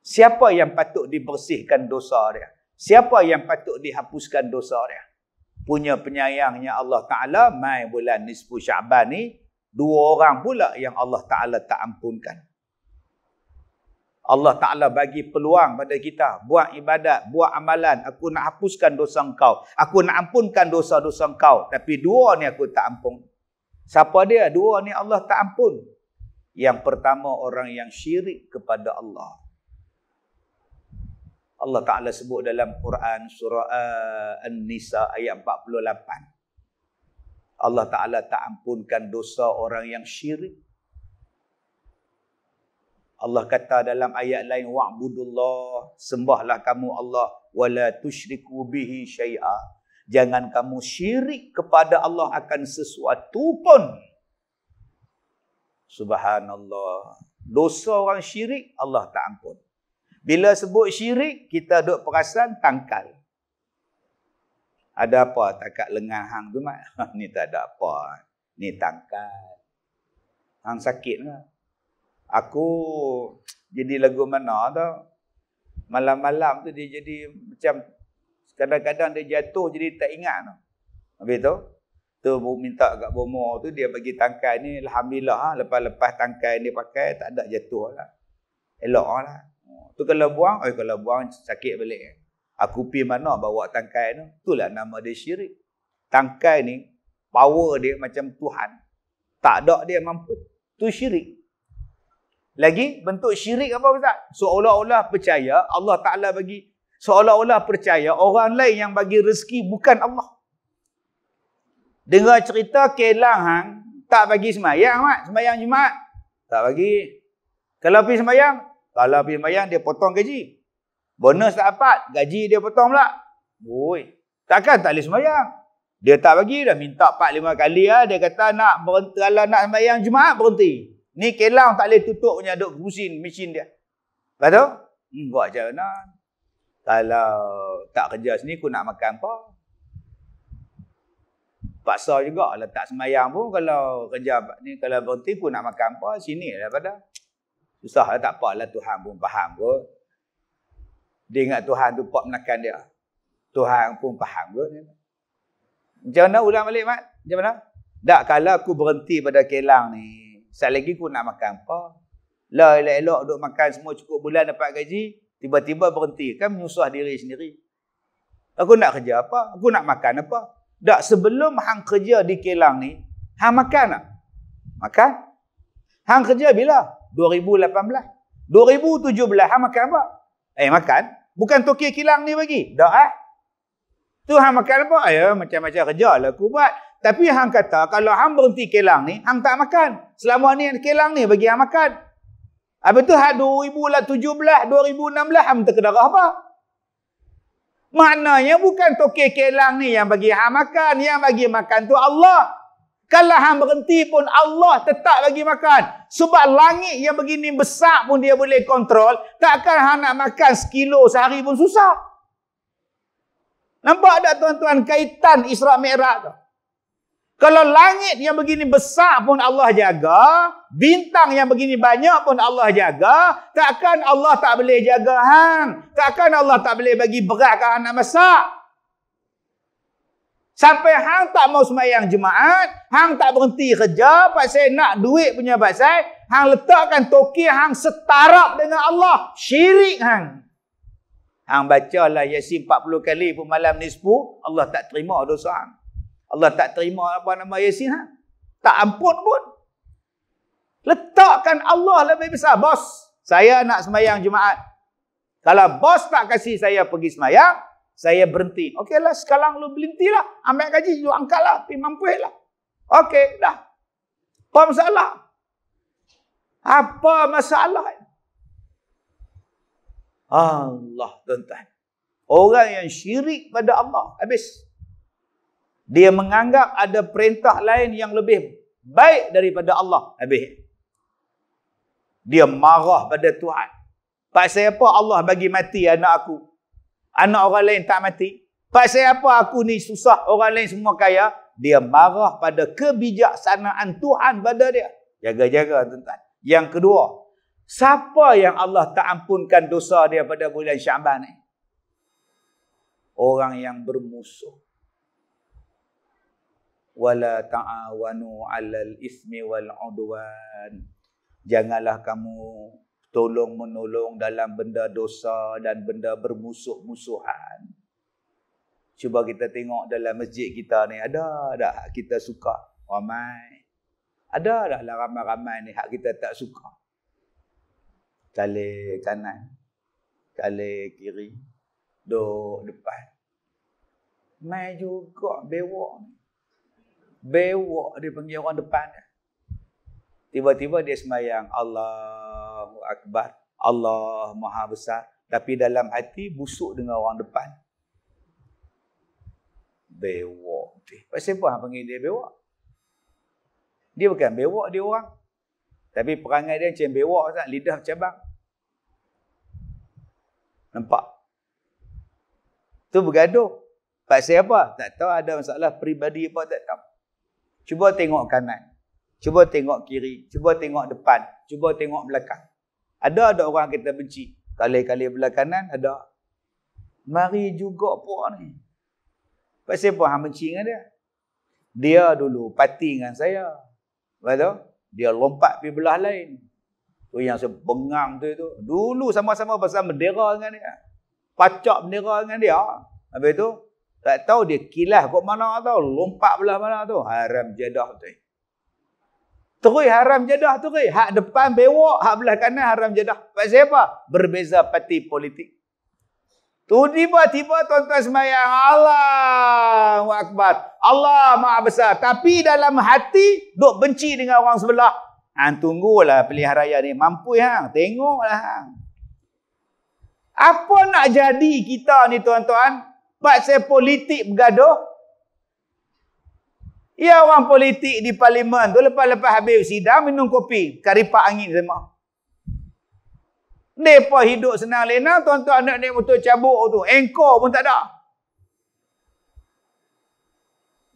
Siapa yang patut dibersihkan dosa dia. Siapa yang patut dihapuskan dosa dia. Punya penyayangnya Allah Ta'ala, mai bulan ni Syaban ni, dua orang pula yang Allah Ta'ala tak ampunkan. Allah Ta'ala bagi peluang pada kita. Buat ibadat, buat amalan. Aku nak hapuskan dosa engkau. Aku nak ampunkan dosa-dosa engkau. Tapi dua ni aku tak ampun. Siapa dia? Dua ni Allah tak ampun. Yang pertama orang yang syirik kepada Allah. Allah Ta'ala sebut dalam Quran surah eh, An-Nisa ayat 48. Allah Ta'ala tak ampunkan dosa orang yang syirik Allah kata dalam ayat lain wa'budullah sembahlah kamu Allah wala tusyriku bihi syai'a jangan kamu syirik kepada Allah akan sesuatu pun subhanallah dosa orang syirik Allah tak ampun bila sebut syirik kita dok perasan tangkal ada apa takat lengan hang tu mak? ni tak ada apa ni tangkal hang sakitlah Aku jadi lagu mana tau. Malam-malam tu dia jadi macam kadang-kadang dia jatuh jadi tak ingat tau. Habis tu, tu minta kat bomo tu dia bagi tangkai ni. Alhamdulillah ah, lepas-lepas tangkai dia pakai tak ada jatuh lah. Elok lah. Oh, tu kalau buang, oi eh, kalau buang sakit balik. Aku pi mana bawa tangkai tu. Itulah nama dia syirik. Tangkai ni power dia macam Tuhan. Tak ada dia mampu. Tu syirik. Lagi bentuk syirik apa Ustaz? Seolah-olah percaya Allah Ta'ala bagi. Seolah-olah percaya orang lain yang bagi rezeki bukan Allah. Dengar cerita kelang hang, tak bagi semayang mak. Semayang Jumat. Tak bagi. Kalau pergi semayang, kalau pergi semayang dia potong gaji. Bonus tak dapat, gaji dia potong pula. Woi, takkan tak boleh semayang. Dia tak bagi, dah minta 4-5 kali. Ha. Dia kata nak berhenti, kalau nak semayang Jumat, berhenti. Ni kelang tak boleh tutup punya duk pusing mesin dia. Lepas tu, hmm, buat macam mana? Kalau tak kerja sini, aku nak makan apa? Paksa juga lah tak semayang pun kalau kerja ni, kalau berhenti aku nak makan apa? Sini lah pada. Susah lah tak apa lah Tuhan pun faham kot. Dia ingat Tuhan tu pak menakan dia. Tuhan pun faham kot. Macam mana ulang balik, Mat? Macam mana? Tak, kalau aku berhenti pada kelang ni, lagi aku nak makan apa? Lah elok-elok duk makan semua cukup bulan dapat gaji, tiba-tiba berhenti kan menyusah diri sendiri. Aku nak kerja apa? Aku nak makan apa? Dak sebelum hang kerja di Kelang ni, hang makan tak? Makan? Hang kerja bila? 2018. 2017 hang makan apa? Eh makan. Bukan tokyo kilang ni bagi. Dak eh. Tu hang makan apa? Ayah macam-macam kerja lah aku buat. Tapi hang kata kalau hang berhenti kelang ni, hang tak makan. Selama ni kelang ni bagi hang makan. Apa tu hak 2017, 2016 hang terkena apa? Maknanya bukan toke kelang ni yang bagi hang makan, yang bagi makan tu Allah. Kalau hang berhenti pun Allah tetap bagi makan. Sebab langit yang begini besar pun dia boleh kontrol. Takkan hang nak makan sekilo sehari pun susah. Nampak tak tuan-tuan kaitan Isra Mi'raj tu? Kalau langit yang begini besar pun Allah jaga, bintang yang begini banyak pun Allah jaga, takkan Allah tak boleh jaga hang? Takkan Allah tak boleh bagi berat ke anak besar? Sampai hang tak mau semayang jemaat, hang tak berhenti kerja, pasal nak duit punya pasal, hang letakkan toki hang setara dengan Allah. Syirik hang. Hang baca bacalah Yasin 40 kali pun malam ni sepuh, Allah tak terima dosa hang. Allah tak terima apa nama Yasin ha? Tak ampun pun. Letakkan Allah lebih besar. Bos, saya nak semayang Jumaat. Kalau bos tak kasih saya pergi semayang, saya berhenti. Okeylah, sekarang lu berhentilah. Ambil gaji, lu angkatlah. Pergi mampuilah. Okey, dah. Apa masalah? Apa masalah? Allah tuan-tuan. Orang yang syirik pada Allah. Habis dia menganggap ada perintah lain yang lebih baik daripada Allah. Habis. Dia marah pada Tuhan. Pasal apa Allah bagi mati anak aku? Anak orang lain tak mati. Pasal apa aku ni susah, orang lain semua kaya? Dia marah pada kebijaksanaan Tuhan pada dia. Jaga-jaga tuan-tuan. Yang kedua, siapa yang Allah tak ampunkan dosa dia pada bulan Syaban ni? Orang yang bermusuh wala ta'awanu 'alal ismi wal udwan. Janganlah kamu tolong menolong dalam benda dosa dan benda bermusuh-musuhan. Cuba kita tengok dalam masjid kita ni ada tak kita suka ramai. Ada tak lah ramai-ramai ni hak kita tak suka. Kali kanan, kali kiri, do depan. Mai juga bewok ni. Bewok dia panggil orang depan. Tiba-tiba dia semayang Allahu Akbar. Allah Maha Besar. Tapi dalam hati busuk dengan orang depan. Bewok dia. Pasal apa yang panggil dia bewok? Dia bukan bewok dia orang. Tapi perangai dia macam bewok. Tak? Lidah cabang. Nampak? Tu bergaduh. Pasal apa? Tak tahu ada masalah peribadi apa tak tahu. Cuba tengok kanan. Cuba tengok kiri. Cuba tengok depan. Cuba tengok belakang. Ada ada orang kita benci. Kali-kali belah kanan ada. Mari juga pun ni. Pasal apa hang benci dengan dia? Dia dulu pati dengan saya. Lepas dia lompat pergi belah lain. Tu yang sebengang tu tu. Dulu sama-sama pasal bendera dengan dia. Pacak bendera dengan dia. Habis tu tak tahu dia kilah kok mana tahu Lompat belah mana tu. Haram jadah tu. Terui haram jadah tu. ke? Hak depan bewok. Hak belah kanan haram jadah. Pasal apa? Berbeza parti politik. Tu tiba-tiba tuan-tuan semayang. Allahu Akbar. Allah maha besar. Tapi dalam hati duk benci dengan orang sebelah. Han, tunggulah pilihan raya ni. Mampu ya. Tengoklah. Ha? Apa nak jadi kita ni tuan-tuan? pasal politik bergaduh. Ya orang politik di parlimen tu lepas-lepas habis sidang minum kopi, karipak angin semua. Depa hidup senang lena, tuan-tuan anak naik motor cabuk tu, engkor pun tak ada.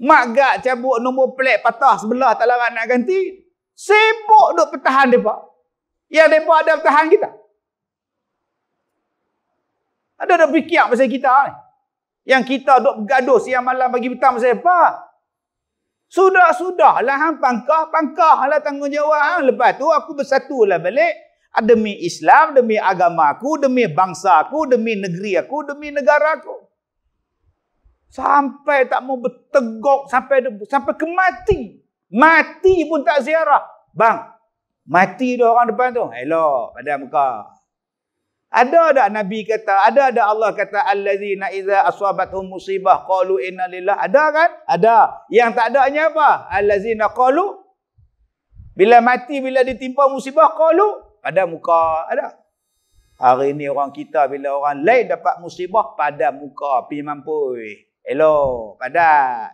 Mak gak cabuk nombor plek patah sebelah tak larang nak ganti. Sibuk duk pertahan depa. Yang depa ada pertahan kita. Ada ada fikir pasal kita ni. Eh? Yang kita duk bergaduh siang malam bagi petang pasal apa? Sudah-sudahlah hang pangkah, pangkahlah tanggungjawab hang. Lepas tu aku bersatulah balik. Ah, demi Islam, demi agama aku, demi bangsa aku, demi negeri aku, demi negara aku. Sampai tak mau bertegok, sampai sampai ke mati. Mati pun tak ziarah. Bang, mati dah orang depan tu. Elok, pada muka. Ada tak Nabi kata? Ada tak Allah kata allazina idza asabatuhum musibah qalu inna lillah. Ada kan? Ada. Yang tak ada hanya apa? Allazina qalu bila mati bila ditimpa musibah qalu pada muka. Ada. Hari ni orang kita bila orang lain dapat musibah pada muka pi mampoi. Hello, padan.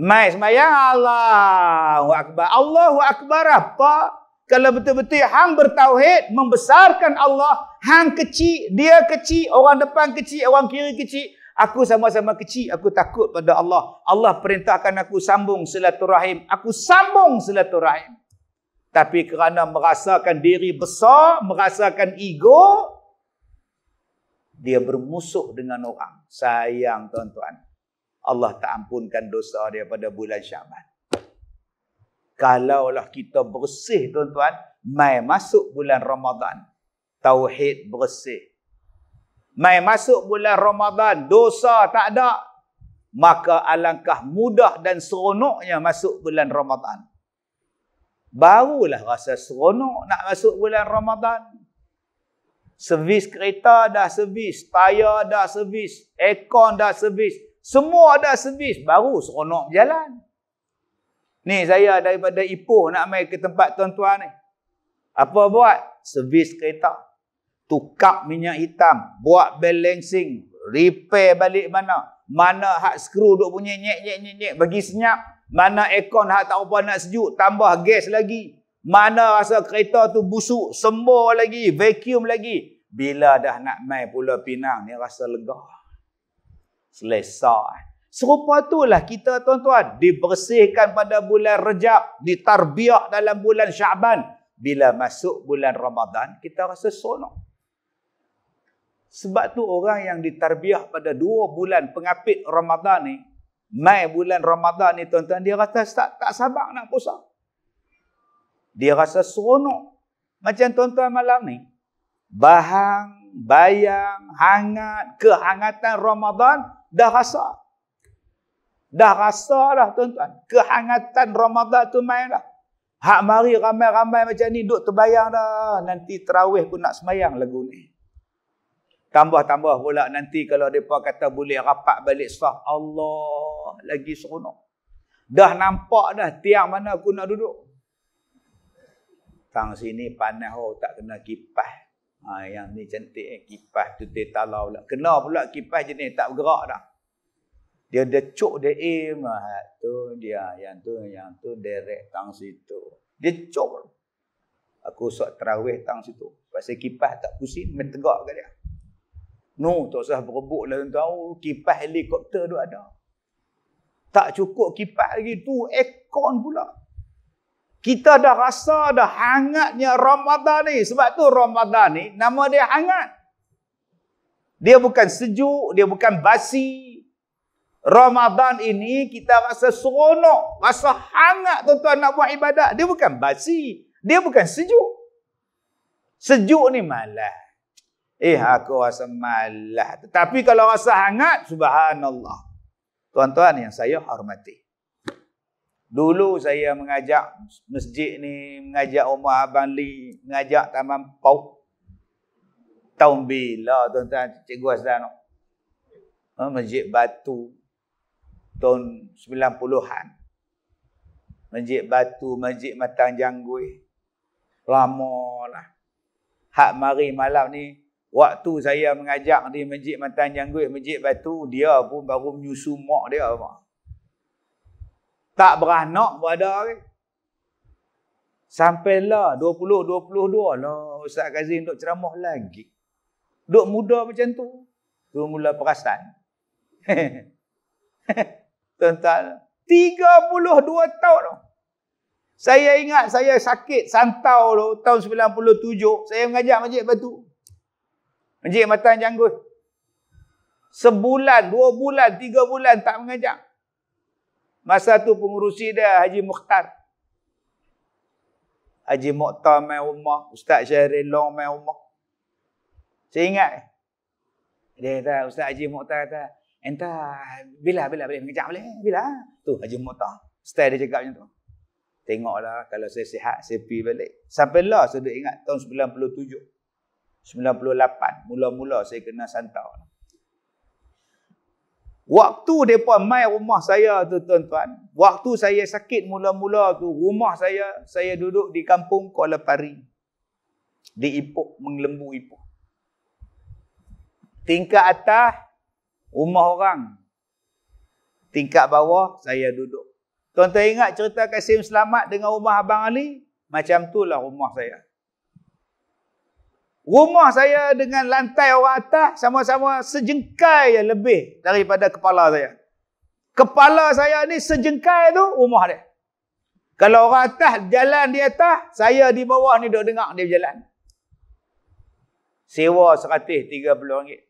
Mai semayang Allahu akbar. Allahu akbar apa? Kalau betul-betul hang bertauhid, membesarkan Allah, hang kecil, dia kecil, orang depan kecil, orang kiri kecil. Aku sama-sama kecil, aku takut pada Allah. Allah perintahkan aku sambung silaturahim. Aku sambung silaturahim. Tapi kerana merasakan diri besar, merasakan ego, dia bermusuh dengan orang. Sayang tuan-tuan. Allah tak ampunkan dosa dia pada bulan Syaban. Kalaulah kita bersih tuan-tuan, mai masuk bulan Ramadan. Tauhid bersih. Mai masuk bulan Ramadan, dosa tak ada. Maka alangkah mudah dan seronoknya masuk bulan Ramadan. Barulah rasa seronok nak masuk bulan Ramadan. Servis kereta dah servis, tayar dah servis, aircon dah servis, semua dah servis, baru seronok jalan. Ni saya daripada Ipoh nak mai ke tempat tuan-tuan ni. Apa buat? Servis kereta. Tukar minyak hitam. Buat balancing. Repair balik mana. Mana hak skru duk punya nyek nyek nyek nyek. Bagi senyap. Mana aircon hak tak apa nak sejuk. Tambah gas lagi. Mana rasa kereta tu busuk. Sembur lagi. Vacuum lagi. Bila dah nak mai pula Pinang ni rasa lega. Selesai. Serupa itulah kita tuan-tuan dibersihkan pada bulan Rejab, ditarbiak dalam bulan Syaban. Bila masuk bulan Ramadan, kita rasa seronok. Sebab tu orang yang ditarbiah pada dua bulan pengapit Ramadan ni, Mei bulan Ramadan ni tuan-tuan, dia rasa tak, tak sabar nak puasa. Dia rasa seronok. Macam tuan-tuan malam ni, bahang, bayang, hangat, kehangatan Ramadan dah rasa. Dah rasa lah tuan-tuan. Kehangatan Ramadhan tu main lah. Hak mari ramai-ramai macam ni duk terbayang dah. Nanti terawih pun nak semayang lagu ni. Tambah-tambah pula nanti kalau mereka kata boleh rapat balik sah. Allah lagi seronok. Dah nampak dah tiang mana aku nak duduk. Tang sini panas oh, tak kena kipas. Ha, yang ni cantik eh. Kipas tu dia talau pula. Kena pula kipas jenis tak bergerak dah dia dia cok dia aim ah tu dia yang tu yang tu direct tang situ dia cok aku sok terawih tang situ pasal kipas tak pusing main tegak kat dia no tak usah berebut lah tuan oh, kipas helikopter tu ada tak cukup kipas lagi tu aircon pula kita dah rasa dah hangatnya ramadhan ni sebab tu ramadhan ni nama dia hangat dia bukan sejuk dia bukan basi Ramadan ini kita rasa seronok, rasa hangat tuan-tuan nak buat ibadat. Dia bukan basi, dia bukan sejuk. Sejuk ni malah. Eh aku rasa malah. Tetapi kalau rasa hangat, subhanallah. Tuan-tuan yang saya hormati. Dulu saya mengajak masjid ni, mengajak Umar Abang Li, mengajak Taman Pau. Tahun bila tuan-tuan, Cikgu Azlan. Oh, masjid Batu, tahun 90-an. Masjid Batu, Masjid Matang Janggui. lah. Hak mari malam ni, waktu saya mengajak di Masjid Matang Janggui, Masjid Batu, dia pun baru menyusu mak dia. Apa? Tak beranak pun ada. Okay? Sampailah 20-22 lah Ustaz Kazim untuk ceramah lagi. Duk muda macam tu. Tu mula perasan. tuan-tuan. 32 tahun tu. Saya ingat saya sakit santau tu tahun 97. Saya mengajar Majid Batu. Majid Matan Janggut. Sebulan, dua bulan, tiga bulan tak mengajar. Masa tu pengurusi dia Haji Mukhtar. Haji Mokhtar main rumah. Ustaz Syahrin Long main rumah. Saya ingat. Dia kata, Ustaz Haji Mokhtar kata, Enta bila bila boleh mengejar boleh? Bila? Tu Haji Mota. Stay dia cakap macam tu. Tengoklah kalau saya sihat, saya pergi balik. Sampai lah saya duk ingat tahun 97. 98. Mula-mula saya kena santau. Waktu mereka mai rumah saya tu tuan-tuan. Waktu saya sakit mula-mula tu rumah saya, saya duduk di kampung Kuala Pari. Di Ipoh, Menglembu Ipoh. Tingkat atas rumah orang tingkat bawah saya duduk tuan-tuan ingat cerita Kasim Selamat dengan rumah Abang Ali macam itulah rumah saya rumah saya dengan lantai orang atas sama-sama sejengkai yang lebih daripada kepala saya kepala saya ni sejengkai tu rumah dia kalau orang atas jalan di atas saya di bawah ni duduk dengar dia berjalan sewa 130 ringgit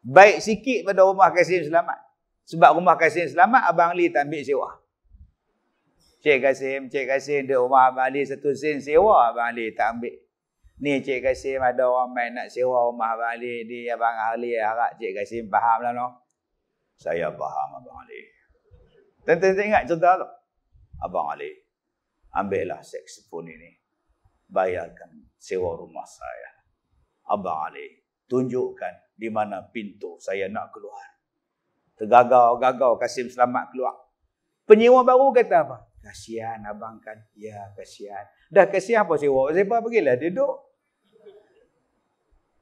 Baik sikit pada rumah Kasim Selamat. Sebab rumah Kasim Selamat, Abang Ali tak ambil sewa. Cik Kasim, Cik Kasim, dia rumah Abang Ali satu sen sewa, Abang Ali tak ambil. Ni Cik Kasim ada orang main nak sewa rumah Abang Ali. Ni Abang Ali harap Cik Kasim faham lah no. Saya faham Abang Ali. Tentang -tent ingat cerita tu. Abang Ali, ambillah seks pun ini. Bayarkan sewa rumah saya. Abang Ali, tunjukkan di mana pintu saya nak keluar. Tergagau-gagau Kasim selamat keluar. Penyewa baru kata apa? Kasihan abang kan. Ya, kasihan. Dah kasihan apa sewa? Sewa pergilah duduk.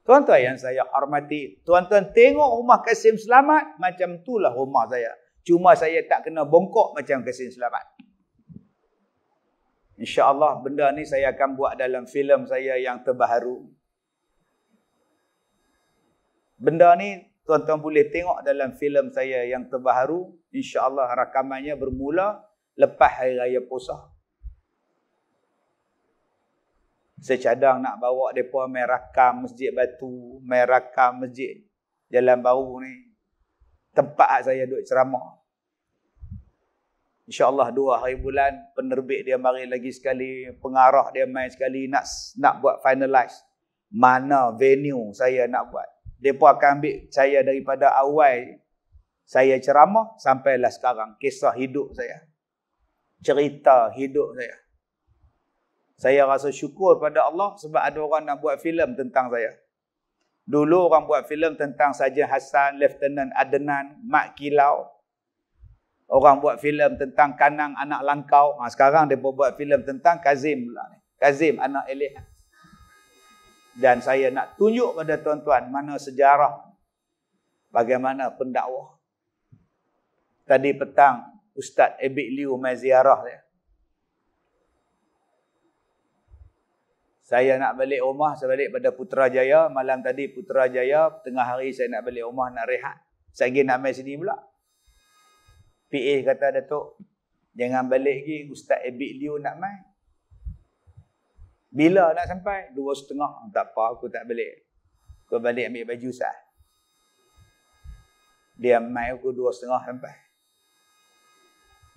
Tuan-tuan yang saya hormati. Tuan-tuan tengok rumah Kasim Selamat. Macam itulah rumah saya. Cuma saya tak kena bongkok macam Kasim Selamat. Insya Allah benda ni saya akan buat dalam filem saya yang terbaru. Benda ni tuan-tuan boleh tengok dalam filem saya yang terbaru. InsyaAllah rakamannya bermula lepas Hari Raya Puasa. Saya cadang nak bawa mereka main rakam Masjid Batu, main rakam Masjid Jalan Baru ni. Tempat saya duduk ceramah. InsyaAllah dua hari bulan penerbit dia mari lagi sekali, pengarah dia main sekali nak nak buat finalize mana venue saya nak buat. Mereka akan ambil saya daripada awal saya ceramah sampailah sekarang. Kisah hidup saya. Cerita hidup saya. Saya rasa syukur pada Allah sebab ada orang nak buat filem tentang saya. Dulu orang buat filem tentang Sajen Hassan, Lieutenant Adnan, Mak Kilau. Orang buat filem tentang Kanang Anak Langkau. Ha, sekarang mereka buat filem tentang Kazim. Kazim Anak Elihan. Dan saya nak tunjuk pada tuan-tuan mana sejarah bagaimana pendakwah. Tadi petang Ustaz Ebik Liu mai ziarah saya. Saya nak balik rumah, saya balik pada Putrajaya. Malam tadi Putrajaya, tengah hari saya nak balik rumah nak rehat. Saya pergi nak main sini pula. PA kata Datuk, jangan balik lagi Ustaz Ebik Liu nak main. Bila nak sampai? Dua setengah. Tak apa, aku tak balik. Aku balik ambil baju sah. Dia main aku dua setengah sampai.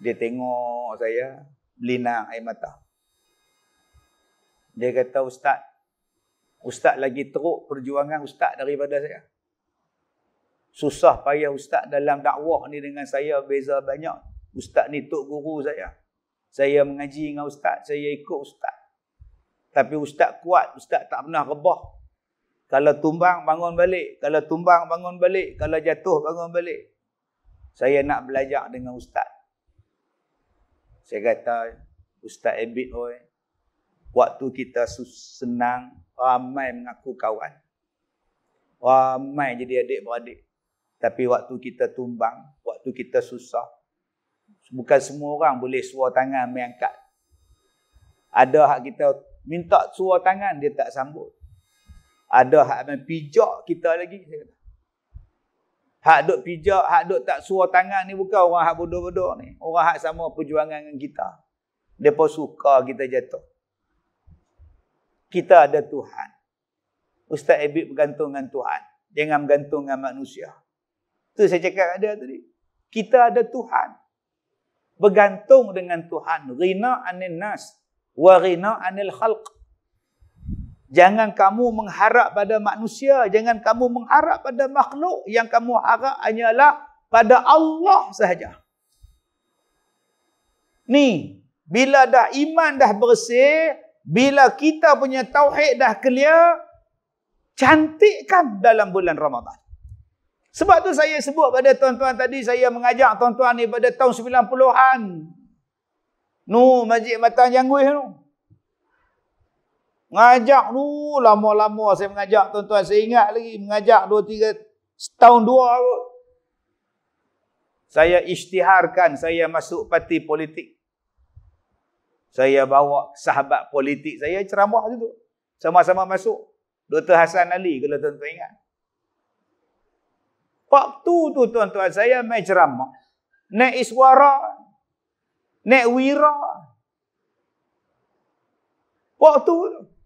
Dia tengok saya, linang air mata. Dia kata, Ustaz, Ustaz lagi teruk perjuangan Ustaz daripada saya. Susah payah Ustaz dalam dakwah ni dengan saya beza banyak. Ustaz ni tok guru saya. Saya mengaji dengan Ustaz, saya ikut Ustaz. Tapi ustaz kuat, ustaz tak pernah rebah. Kalau tumbang, bangun balik. Kalau tumbang, bangun balik. Kalau jatuh, bangun balik. Saya nak belajar dengan ustaz. Saya kata, ustaz Ebit, oi. Waktu kita senang, ramai mengaku kawan. Ramai jadi adik-beradik. Tapi waktu kita tumbang, waktu kita susah. Bukan semua orang boleh suar tangan mengangkat. Ada hak kita minta suruh tangan dia tak sambut. Ada hak main pijak kita lagi Hak duk pijak, hak duk tak suruh tangan ni bukan orang hak bodoh-bodoh ni. Orang hak sama perjuangan dengan kita. Depa suka kita jatuh. Kita ada Tuhan. Ustaz Abid bergantung dengan Tuhan. Jangan bergantung dengan manusia. Tu saya cakap ada tadi. Kita ada Tuhan. Bergantung dengan Tuhan. Rina aninas. nas wa ghina anil khalq. Jangan kamu mengharap pada manusia, jangan kamu mengharap pada makhluk, yang kamu harap hanyalah pada Allah sahaja. Ni, bila dah iman dah bersih, bila kita punya tauhid dah clear, cantikkan dalam bulan Ramadan. Sebab tu saya sebut pada tuan-tuan tadi, saya mengajak tuan-tuan ni pada tahun 90-an, Nu masjid Matan Janggui tu. Ngajak tu lama-lama saya mengajak tuan-tuan. Saya ingat lagi mengajak dua tiga setahun dua kot. Saya isytiharkan saya masuk parti politik. Saya bawa sahabat politik saya ceramah tu. Sama-sama masuk. Dr. Hasan Ali kalau tuan-tuan ingat. Waktu tu tuan-tuan saya main ceramah. Naik iswara, Nek wira. Waktu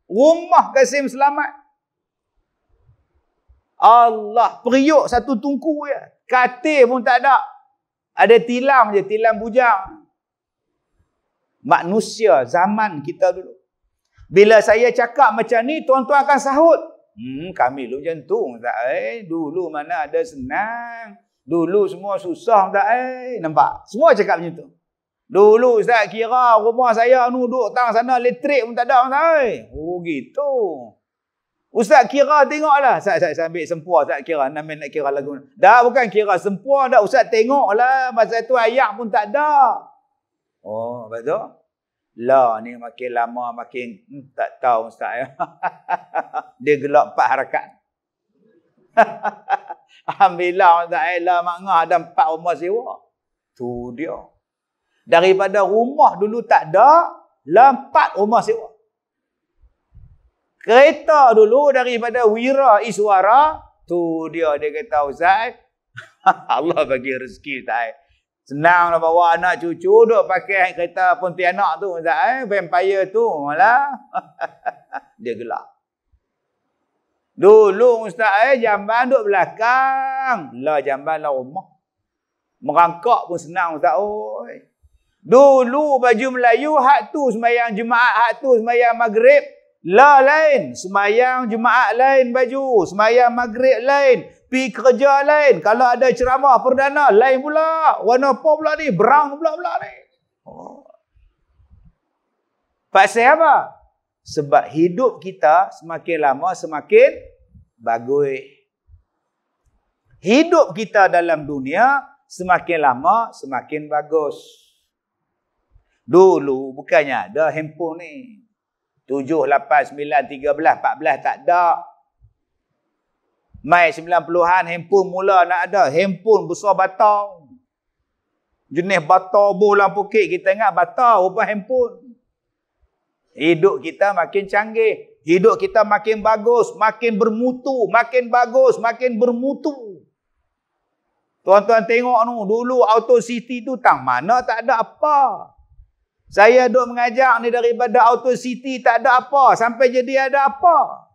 rumah Kasim selamat. Allah periuk satu tungku je. Ya. Katil pun tak ada. Ada tilam je, tilam bujang. Manusia zaman kita dulu. Bila saya cakap macam ni, tuan-tuan akan sahut. Hmm, kami dulu macam tu. eh? Dulu mana ada senang. Dulu semua susah. Tak, eh? Nampak? Semua cakap macam tu. Dulu ustaz kira rumah saya ni duduk tang sana elektrik pun tak ada orang sampai. Oh gitu. Ustaz kira tengoklah. Ustaz saya ambil sempua ustaz kira nama nak kira lagu. Dah bukan kira sempua dah ustaz tengoklah masa tu ayah pun tak ada. Oh betul. La ni makin lama makin hmm, tak tahu ustaz ya. Dia gelak empat harakat. Alhamdulillah ustaz ayah eh, lah makna ada empat rumah sewa. Tu dia. Daripada rumah dulu tak ada, lampat rumah sewa. Kereta dulu daripada Wira Iswara, tu dia dia kata Ustaz, Allah bagi rezeki Ustaz. Senang nak lah bawa anak cucu duk pakai kereta Pontianak tu Ustaz eh, vampire tu lah. dia gelak. Dulu Ustaz eh, jamban duduk belakang. Lah jamban lah rumah. Merangkak pun senang Ustaz. Oh, eh. Dulu baju Melayu hak tu semayang jemaah, hak tu semayang maghrib. La lain, semayang jemaah lain baju, semayang maghrib lain, pi kerja lain. Kalau ada ceramah perdana lain pula. Warna apa pula ni? Brown pula pula ni. Oh. Pasal apa? Sebab hidup kita semakin lama semakin bagus. Hidup kita dalam dunia semakin lama semakin bagus. Dulu bukannya ada handphone ni. 7, 8, 9, 13, 14 tak ada. Mai 90-an handphone mula nak ada. Handphone besar batau. Jenis batau buh lampu kek kita ingat batau rupa handphone. Hidup kita makin canggih. Hidup kita makin bagus, makin bermutu, makin bagus, makin bermutu. Tuan-tuan tengok tu, dulu auto city tu tang mana tak ada apa. Saya duk mengajar ni daripada auto city tak ada apa sampai jadi ada apa.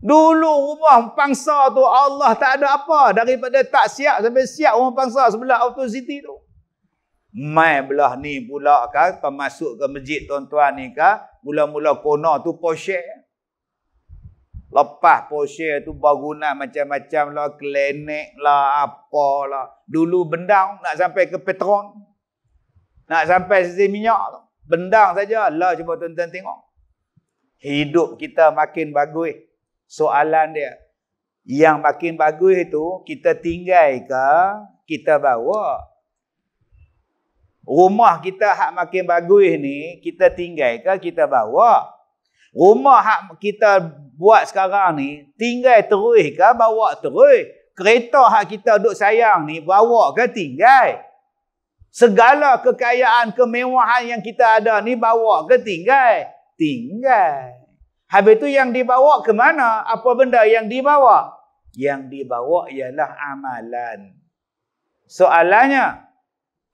Dulu rumah pangsa tu Allah tak ada apa daripada tak siap sampai siap rumah pangsa sebelah auto city tu. Mai belah ni pula kan pemasuk ke masjid tuan-tuan ni kan mula-mula kona tu poshek. Lepas poshek tu bangunan macam-macam lah klinik lah apa lah. Dulu bendang nak sampai ke petron. Nak sampai sisi minyak tu. Bendang saja. Allah cuba tuan-tuan tengok. Hidup kita makin bagus. Soalan dia. Yang makin bagus itu kita tinggai ke kita bawa. Rumah kita hak makin bagus ni kita tinggai ke kita bawa. Rumah hak kita buat sekarang ni tinggai terus ke bawa terus. Kereta hak kita duduk sayang ni bawa ke tinggai Segala kekayaan, kemewahan yang kita ada ni bawa ke tinggal? Tinggal. Habis itu yang dibawa ke mana? Apa benda yang dibawa? Yang dibawa ialah amalan. Soalannya,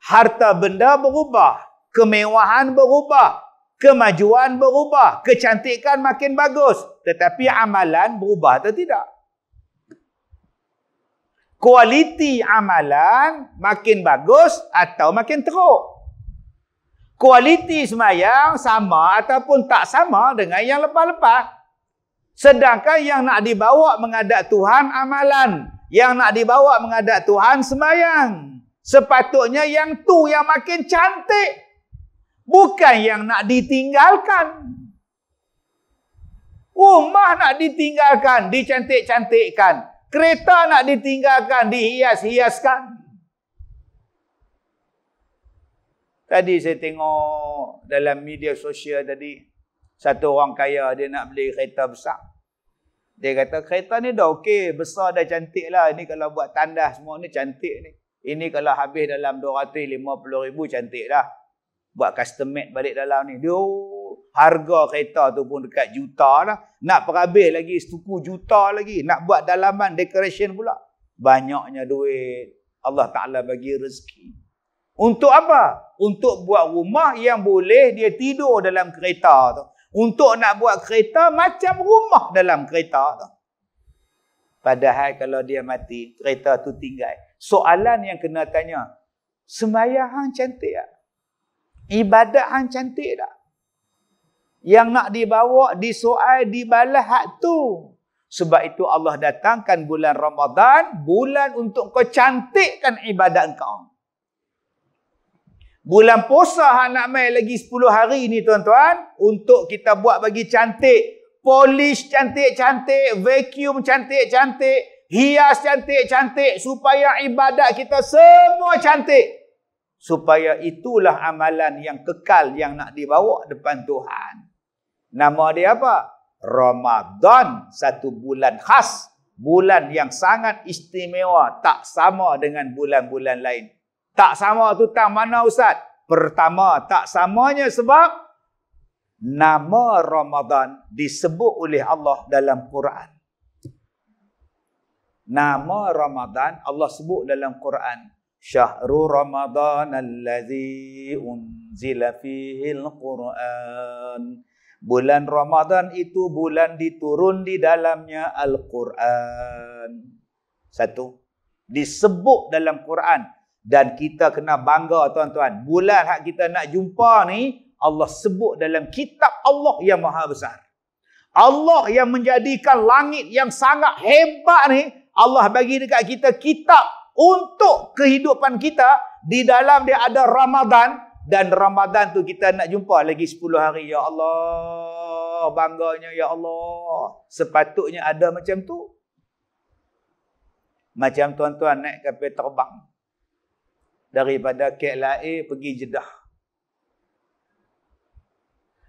harta benda berubah. Kemewahan berubah. Kemajuan berubah. Kecantikan makin bagus. Tetapi amalan berubah atau tidak? kualiti amalan makin bagus atau makin teruk. Kualiti semayang sama ataupun tak sama dengan yang lepas-lepas. Sedangkan yang nak dibawa menghadap Tuhan amalan. Yang nak dibawa menghadap Tuhan semayang. Sepatutnya yang tu yang makin cantik. Bukan yang nak ditinggalkan. Rumah nak ditinggalkan, dicantik-cantikkan. Kereta nak ditinggalkan, dihias-hiaskan. Tadi saya tengok dalam media sosial tadi, satu orang kaya dia nak beli kereta besar. Dia kata, kereta ni dah okey, besar dah cantik lah. Ini kalau buat tanda semua ni cantik ni. Ini kalau habis dalam RM250,000 cantik lah. Buat custom made balik dalam ni. Dia harga kereta tu pun dekat juta lah. Nak perhabis lagi setuku juta lagi. Nak buat dalaman decoration pula. Banyaknya duit. Allah Ta'ala bagi rezeki. Untuk apa? Untuk buat rumah yang boleh dia tidur dalam kereta tu. Untuk nak buat kereta macam rumah dalam kereta tu. Padahal kalau dia mati, kereta tu tinggal. Soalan yang kena tanya, semayahan cantik tak? Ibadahan cantik tak? yang nak dibawa di soal di balahat tu. Sebab itu Allah datangkan bulan Ramadan, bulan untuk kau cantikkan ibadat kau. Bulan puasa hak nak main lagi 10 hari ni tuan-tuan untuk kita buat bagi cantik, polish cantik-cantik, vacuum cantik-cantik, hias cantik-cantik supaya ibadat kita semua cantik. Supaya itulah amalan yang kekal yang nak dibawa depan Tuhan. Nama dia apa? Ramadan. Satu bulan khas. Bulan yang sangat istimewa. Tak sama dengan bulan-bulan lain. Tak sama tu tak mana Ustaz? Pertama, tak samanya sebab nama Ramadan disebut oleh Allah dalam Quran. Nama Ramadan Allah sebut dalam Quran. Syahrul Ramadan allazi unzila fihi al-Quran. Bulan Ramadan itu bulan diturun di dalamnya Al-Quran. Satu. Disebut dalam Quran. Dan kita kena bangga tuan-tuan. Bulan hak kita nak jumpa ni, Allah sebut dalam kitab Allah yang maha besar. Allah yang menjadikan langit yang sangat hebat ni, Allah bagi dekat kita kitab untuk kehidupan kita. Di dalam dia ada Ramadan, dan Ramadan tu kita nak jumpa lagi 10 hari ya Allah bangganya ya Allah sepatutnya ada macam tu macam tuan-tuan naik kapal terbang daripada KLIA pergi Jeddah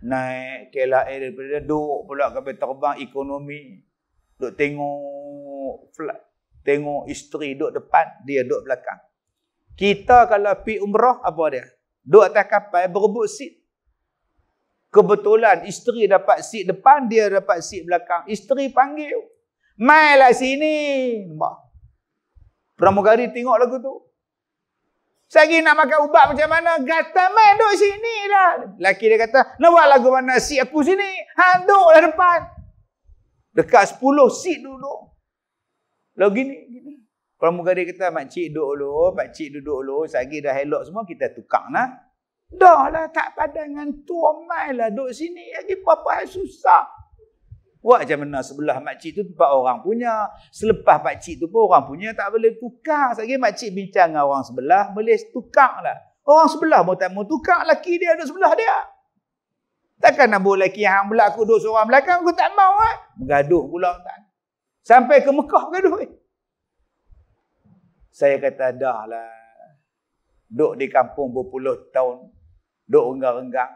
naik KLIA daripada duduk pula kapal terbang ekonomi duduk tengok flat tengok isteri duduk depan dia duduk belakang kita kalau pergi umrah apa dia Duduk atas kapal berebut seat. Kebetulan isteri dapat seat depan, dia dapat seat belakang. Isteri panggil. Mailah sini. Nampak? Pramugari tengok lagu tu. Saya lagi nak makan ubat macam mana? Gata main duduk sini lah. Laki dia kata, nak buat lagu mana? Seat aku sini. Han duduk lah depan. Dekat 10 seat duduk. Lagi ni. gini. Pramugari kata, makcik duduk dulu, makcik duduk dulu, sehari dah elok semua, kita tukar lah. Dah lah, tak padan dengan tu, omai lah, duduk sini, lagi apa-apa yang susah. Buat macam mana sebelah makcik tu tempat orang punya. Selepas makcik tu pun orang punya tak boleh tukar. Sebagai makcik bincang dengan orang sebelah, boleh tukar lah. Orang sebelah pun tak mau tukar laki dia duduk sebelah dia. Takkan nak buat laki yang pula aku duduk seorang belakang, aku tak mau lah. Bergaduh pula. Sampai ke Mekah bergaduh. Eh. Saya kata dah lah. Duk di kampung berpuluh tahun. Duk renggang-renggang.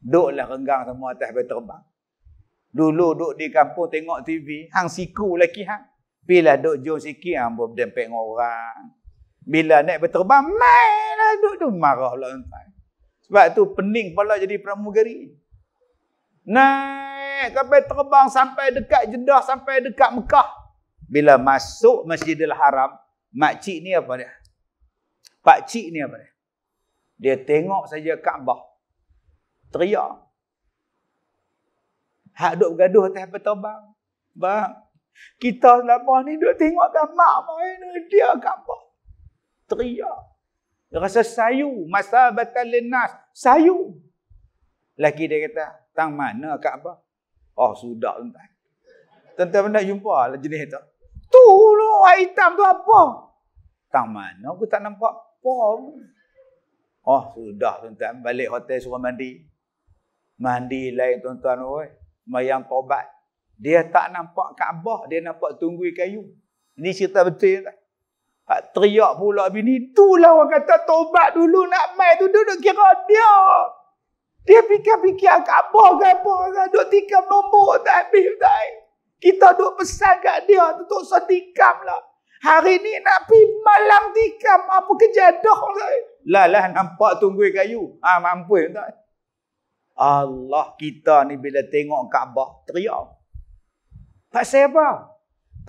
Duk lah renggang sama atas bayi terbang. Dulu duk di kampung tengok TV. Hang siku lagi hang. Bila duk jom sikit hang berdempek dengan orang. Bila naik bayi terbang, main lah duk tu. Marah lah tuan. Sebab tu pening pula jadi pramugari. Naik kapal terbang sampai dekat Jeddah, sampai dekat Mekah. Bila masuk Masjidil Haram, makcik ni apa dia? Pakcik ni apa dia? Dia tengok saja Kaabah. Teriak. Hak duk bergaduh atas apa tau bang. Bang. Kita selama ni duk tengok kan mak main dia Kaabah. Teriak. Dia rasa sayu. Masa batal lenas. Sayu. Lagi dia kata, tang mana Kaabah? Oh sudah tuan-tuan. tuan jumpa lah jenis tu. Tu lo air hitam tu apa? Tang mana aku tak nampak pom. Oh, sudah tuan-tuan balik hotel suruh mandi. Mandi lain tuan-tuan oi. Mayang tobat. Dia tak nampak Kaabah, dia nampak tunggui kayu. Ini cerita betul tak? Pak teriak pula bini, itulah orang kata tobat dulu nak mai tu duduk kira dia. Dia fikir-fikir Kaabah ke apa, duduk tikam nombor tak habis tak. Kita duk pesan kat dia tu tok sedikam lah. Hari ni nak pi malam dikam apa kejadah orang. Lah lah nampak tunggu kayu. Ah ha, mampu tak? Allah kita ni bila tengok Kaabah teriak. Pasal apa?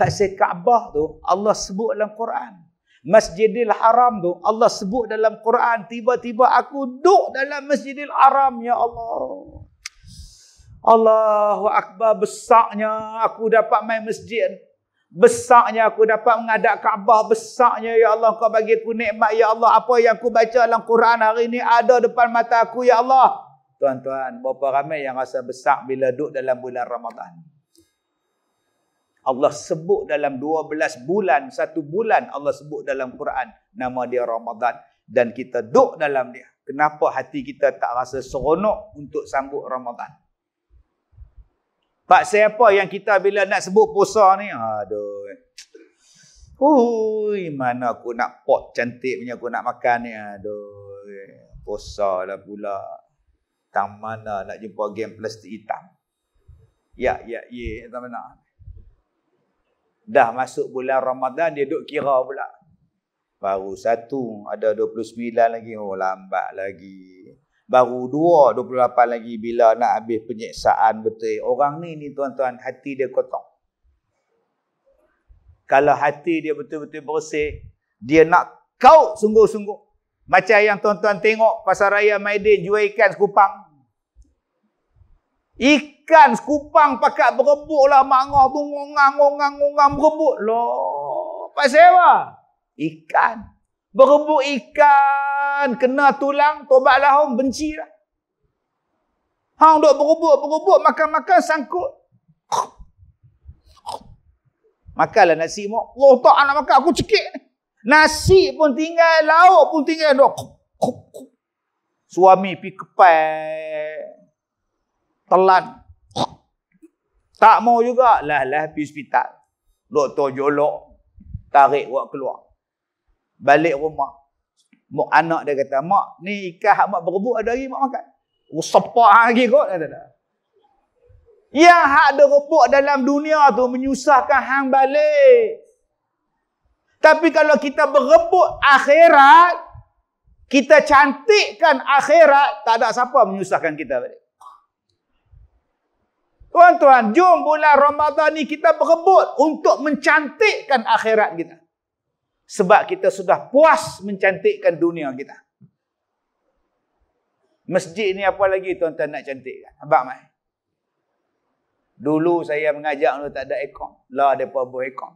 Pasal Kaabah tu Allah sebut dalam Quran. Masjidil Haram tu Allah sebut dalam Quran tiba-tiba aku duduk dalam Masjidil Haram ya Allah. Allahu Akbar besarnya aku dapat main masjid. Besarnya aku dapat mengadap Kaabah. Besarnya ya Allah kau bagi aku nikmat ya Allah. Apa yang aku baca dalam Quran hari ini ada depan mata aku ya Allah. Tuan-tuan, berapa ramai yang rasa besar bila duduk dalam bulan Ramadhan Allah sebut dalam 12 bulan, satu bulan Allah sebut dalam Quran nama dia Ramadhan dan kita duduk dalam dia. Kenapa hati kita tak rasa seronok untuk sambut Ramadhan? Pak siapa yang kita bila nak sebut puasa ni? Aduh. Hui, mana aku nak pot cantik punya aku nak makan ni? Aduh. Puasa lah pula. Tak mana nak jumpa game plastik hitam. Ya, ya, ya. Tak mana. Dah masuk bulan Ramadan, dia duk kira pula. Baru satu, ada 29 lagi. Oh, lambat lagi baru dua dua puluh lapan lagi bila nak habis penyeksaan betul orang ni ni tuan-tuan hati dia kotor kalau hati dia betul-betul bersih dia nak kau sungguh-sungguh macam yang tuan-tuan tengok pasar raya Maidin jual ikan sekupang ikan sekupang pakat lah mangah tu ngongang ngongang berebut lo pasal apa ikan Berebut ikan, kena tulang, tobat lahum, benci lah. Hang duk berebut, berebut, makan-makan, sangkut. lah nasi mu. Allah tak nak makan, aku cekik ni. Nasi pun tinggal, lauk pun tinggal. Duk. Suami pi kepal. Telan. Tak mau juga. Lah, lah, pergi hospital. Doktor jolok. Tarik buat keluar balik rumah. Mak anak dia kata, mak ni ikan hak mak berebut ada lagi mak makan. Oh, sepak lagi kot. Dia kata. Ya, Yang hak ada rebut dalam dunia tu menyusahkan hang balik. Tapi kalau kita berebut akhirat, kita cantikkan akhirat, tak ada siapa menyusahkan kita balik. Tuan-tuan, jom bulan Ramadhan ni kita berebut untuk mencantikkan akhirat kita sebab kita sudah puas mencantikkan dunia kita. Masjid ni apa lagi tuan-tuan nak cantikkan? Abang mai. Dulu saya mengajak lu tak ada ekor. Lah depa buh ekor.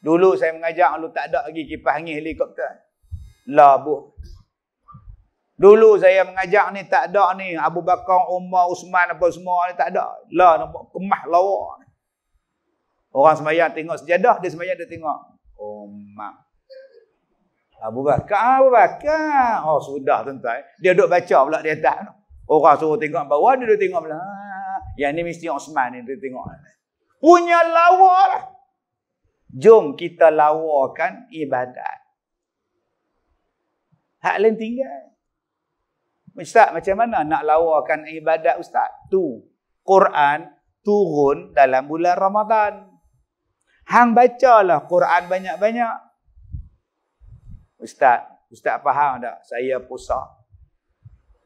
Dulu saya mengajak lu tak ada lagi kipas angin helikopter. Lah buh. Dulu saya mengajak ni tak ada ni Abu Bakar, Umar, Usman apa semua ni tak ada. Lah nampak kemah lawa. Orang semayang tengok sejadah, dia semayang dia tengok. Umar. Abu Bakar, Abu Bakar. Oh, sudah tuan-tuan. Dia duduk baca pula di atas. Orang suruh tengok bawah, dia duduk tengok pula. Yang ni mesti Osman ni, dia tengok. Punya lawa lah. Jom kita lawakan ibadat. Hak lain tinggal. Ustaz, macam mana nak lawakan ibadat Ustaz? Tu, Quran turun dalam bulan Ramadan. Hang bacalah Quran banyak-banyak. Ustaz, ustaz faham tak? Saya puasa.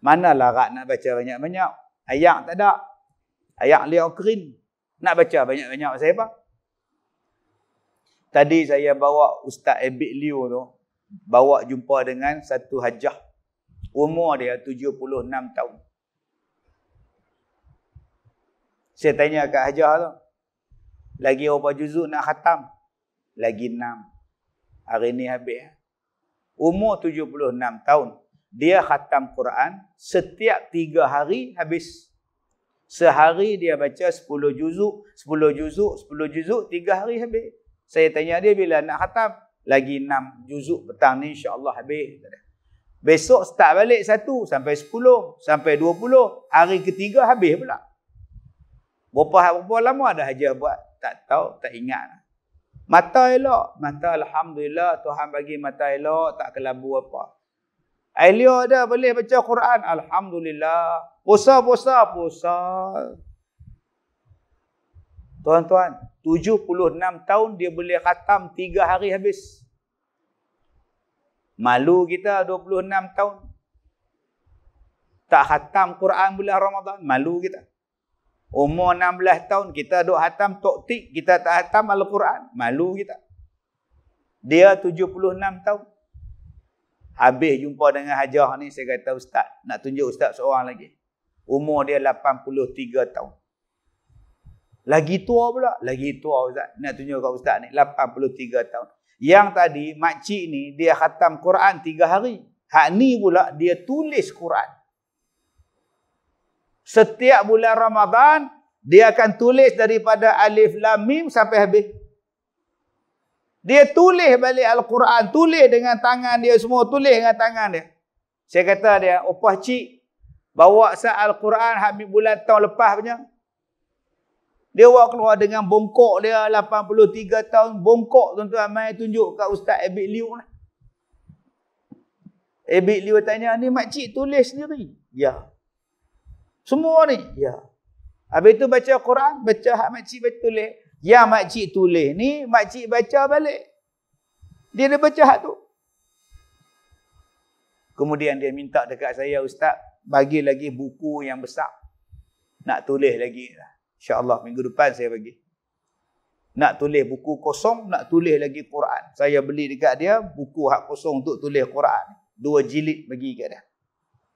Manalah rak nak baca banyak-banyak? Ayat tak ada. Ayat Leo Green. Nak baca banyak-banyak saya apa? Tadi saya bawa Ustaz Abik Liu tu. Bawa jumpa dengan satu hajah. Umur dia 76 tahun. Saya tanya kat hajah lah. Lagi berapa juzuk nak khatam? Lagi enam. Hari ini habis. Ya? Umur enam tahun. Dia khatam Quran setiap tiga hari habis. Sehari dia baca sepuluh juzuk, sepuluh juzuk, sepuluh juzuk, tiga hari habis. Saya tanya dia bila nak khatam? Lagi enam juzuk petang ni insyaAllah habis. Besok start balik satu sampai sepuluh sampai dua puluh Hari ketiga habis pula. Berapa, berapa lama ada hajar buat? tak tahu, tak ingat. Mata elok. Mata Alhamdulillah Tuhan bagi mata elok. Tak kelabu apa. Ailio ada boleh baca Quran. Alhamdulillah. Posa posa posa. Tuan-tuan, 76 tahun dia boleh khatam 3 hari habis. Malu kita 26 tahun. Tak khatam Quran bulan Ramadan. Malu kita. Umur 16 tahun kita duk hatam tok tik kita tak hatam Al-Quran. Malu kita. Dia 76 tahun. Habis jumpa dengan Hajah ni, saya kata ustaz. Nak tunjuk ustaz seorang lagi. Umur dia 83 tahun. Lagi tua pula. Lagi tua ustaz. Nak tunjuk kat ustaz ni. 83 tahun. Yang tadi, makcik ni, dia khatam Quran 3 hari. Hak ni pula, dia tulis Quran. Setiap bulan Ramadan dia akan tulis daripada alif lam mim sampai habis. Dia tulis balik al-Quran, tulis dengan tangan dia semua, tulis dengan tangan dia. Saya kata dia, "Upah cik, bawa sah al-Quran habis bulan tahun lepas punya." Dia bawa keluar dengan bongkok dia 83 tahun bongkok tuan-tuan mai tunjuk kat Ustaz Abid Liu lah. Abid Liu tanya, "Ni mak cik tulis sendiri?" Ya. Yeah. Semua ni. Ya. Habis tu baca Quran, baca hak makcik tulis. Yang makcik tulis ni, makcik baca balik. Dia dah baca hak tu. Kemudian dia minta dekat saya, Ustaz, bagi lagi buku yang besar. Nak tulis lagi. InsyaAllah minggu depan saya bagi. Nak tulis buku kosong, nak tulis lagi Quran. Saya beli dekat dia buku hak kosong untuk tulis Quran. Dua jilid bagi kat dia.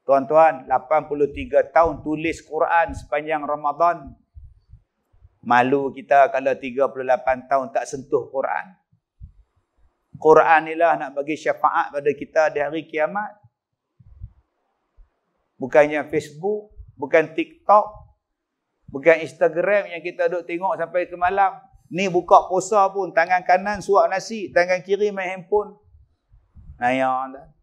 Tuan-tuan, 83 tahun tulis Quran sepanjang Ramadan. Malu kita kalau 38 tahun tak sentuh Quran. Quran inilah nak bagi syafaat pada kita di hari kiamat. Bukannya Facebook, bukan TikTok, bukan Instagram yang kita duk tengok sampai ke malam. Ni buka posa pun tangan kanan suap nasi, tangan kiri main handphone. Nah, ya Allah.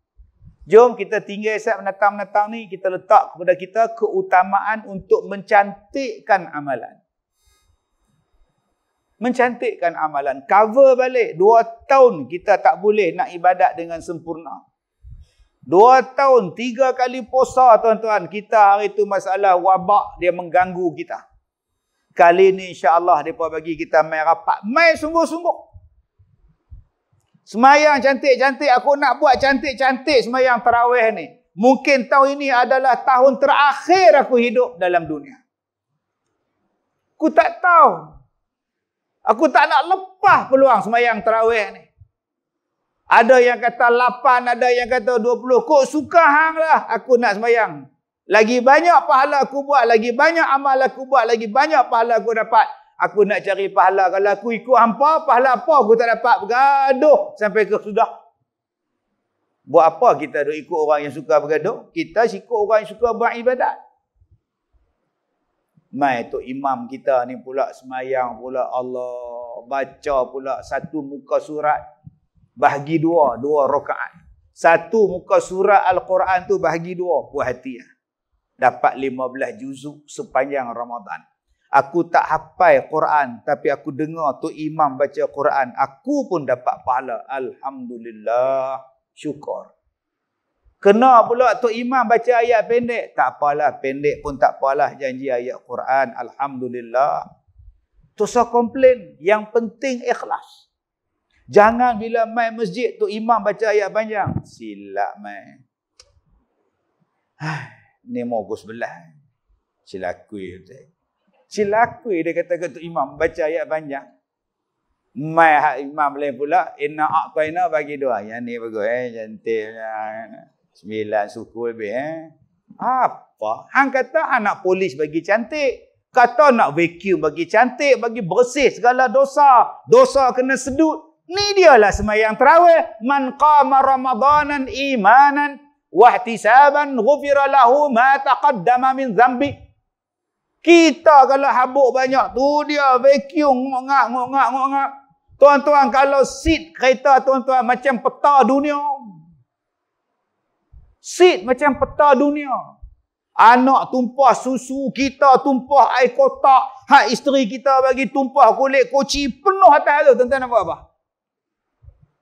Jom kita tinggal siap menatang-menatang ni, kita letak kepada kita keutamaan untuk mencantikkan amalan. Mencantikkan amalan. Cover balik. Dua tahun kita tak boleh nak ibadat dengan sempurna. Dua tahun, tiga kali puasa tuan-tuan. Kita hari itu masalah wabak dia mengganggu kita. Kali ini insyaAllah mereka bagi kita main rapat. Main sungguh-sungguh. Semayang cantik-cantik. Aku nak buat cantik-cantik semayang tarawih ni. Mungkin tahun ini adalah tahun terakhir aku hidup dalam dunia. Aku tak tahu. Aku tak nak lepas peluang semayang tarawih ni. Ada yang kata 8, ada yang kata 20. Kok suka hang lah aku nak semayang. Lagi banyak pahala aku buat, lagi banyak amal aku buat, lagi banyak pahala aku dapat aku nak cari pahala kalau aku ikut hampa pahala apa aku tak dapat bergaduh sampai ke sudah buat apa kita duk ikut orang yang suka bergaduh kita ikut orang yang suka buat ibadat mai tu imam kita ni pula semayang pula Allah baca pula satu muka surat bahagi dua dua rakaat satu muka surat al-Quran tu bahagi dua puas hati lah. dapat 15 juzuk sepanjang Ramadan Aku tak hafal Quran tapi aku dengar tu imam baca Quran, aku pun dapat pahala. Alhamdulillah. Syukur. Kena pula tu imam baca ayat pendek. Tak apalah pendek pun tak apalah janji ayat Quran. Alhamdulillah. Tu so komplain. Yang penting ikhlas. Jangan bila main masjid tu imam baca ayat panjang. Silap main. Ni mogus belah. Silakui. tu celaka dia kata kata imam baca ayat panjang mai hak imam lain pula inna aqaina bagi doa yang ni bagus eh cantiknya sembilan suku lebih eh apa hang kata anak polis bagi cantik kata nak vacuum bagi cantik bagi bersih segala dosa dosa kena sedut ni dia lah semayang tarawih man qama ramadanan imanan wahtisaban ghufira lahu ma taqaddama min zambi kita kalau habuk banyak tu dia vacuum ngok-ngak ngok-ngak ngok-ngak. Tuan-tuan kalau seat kereta tuan-tuan macam peta dunia. Seat macam peta dunia. Anak tumpah susu, kita tumpah air kotak, hak isteri kita bagi tumpah kulit koci penuh atas tu tuan-tuan nampak apa?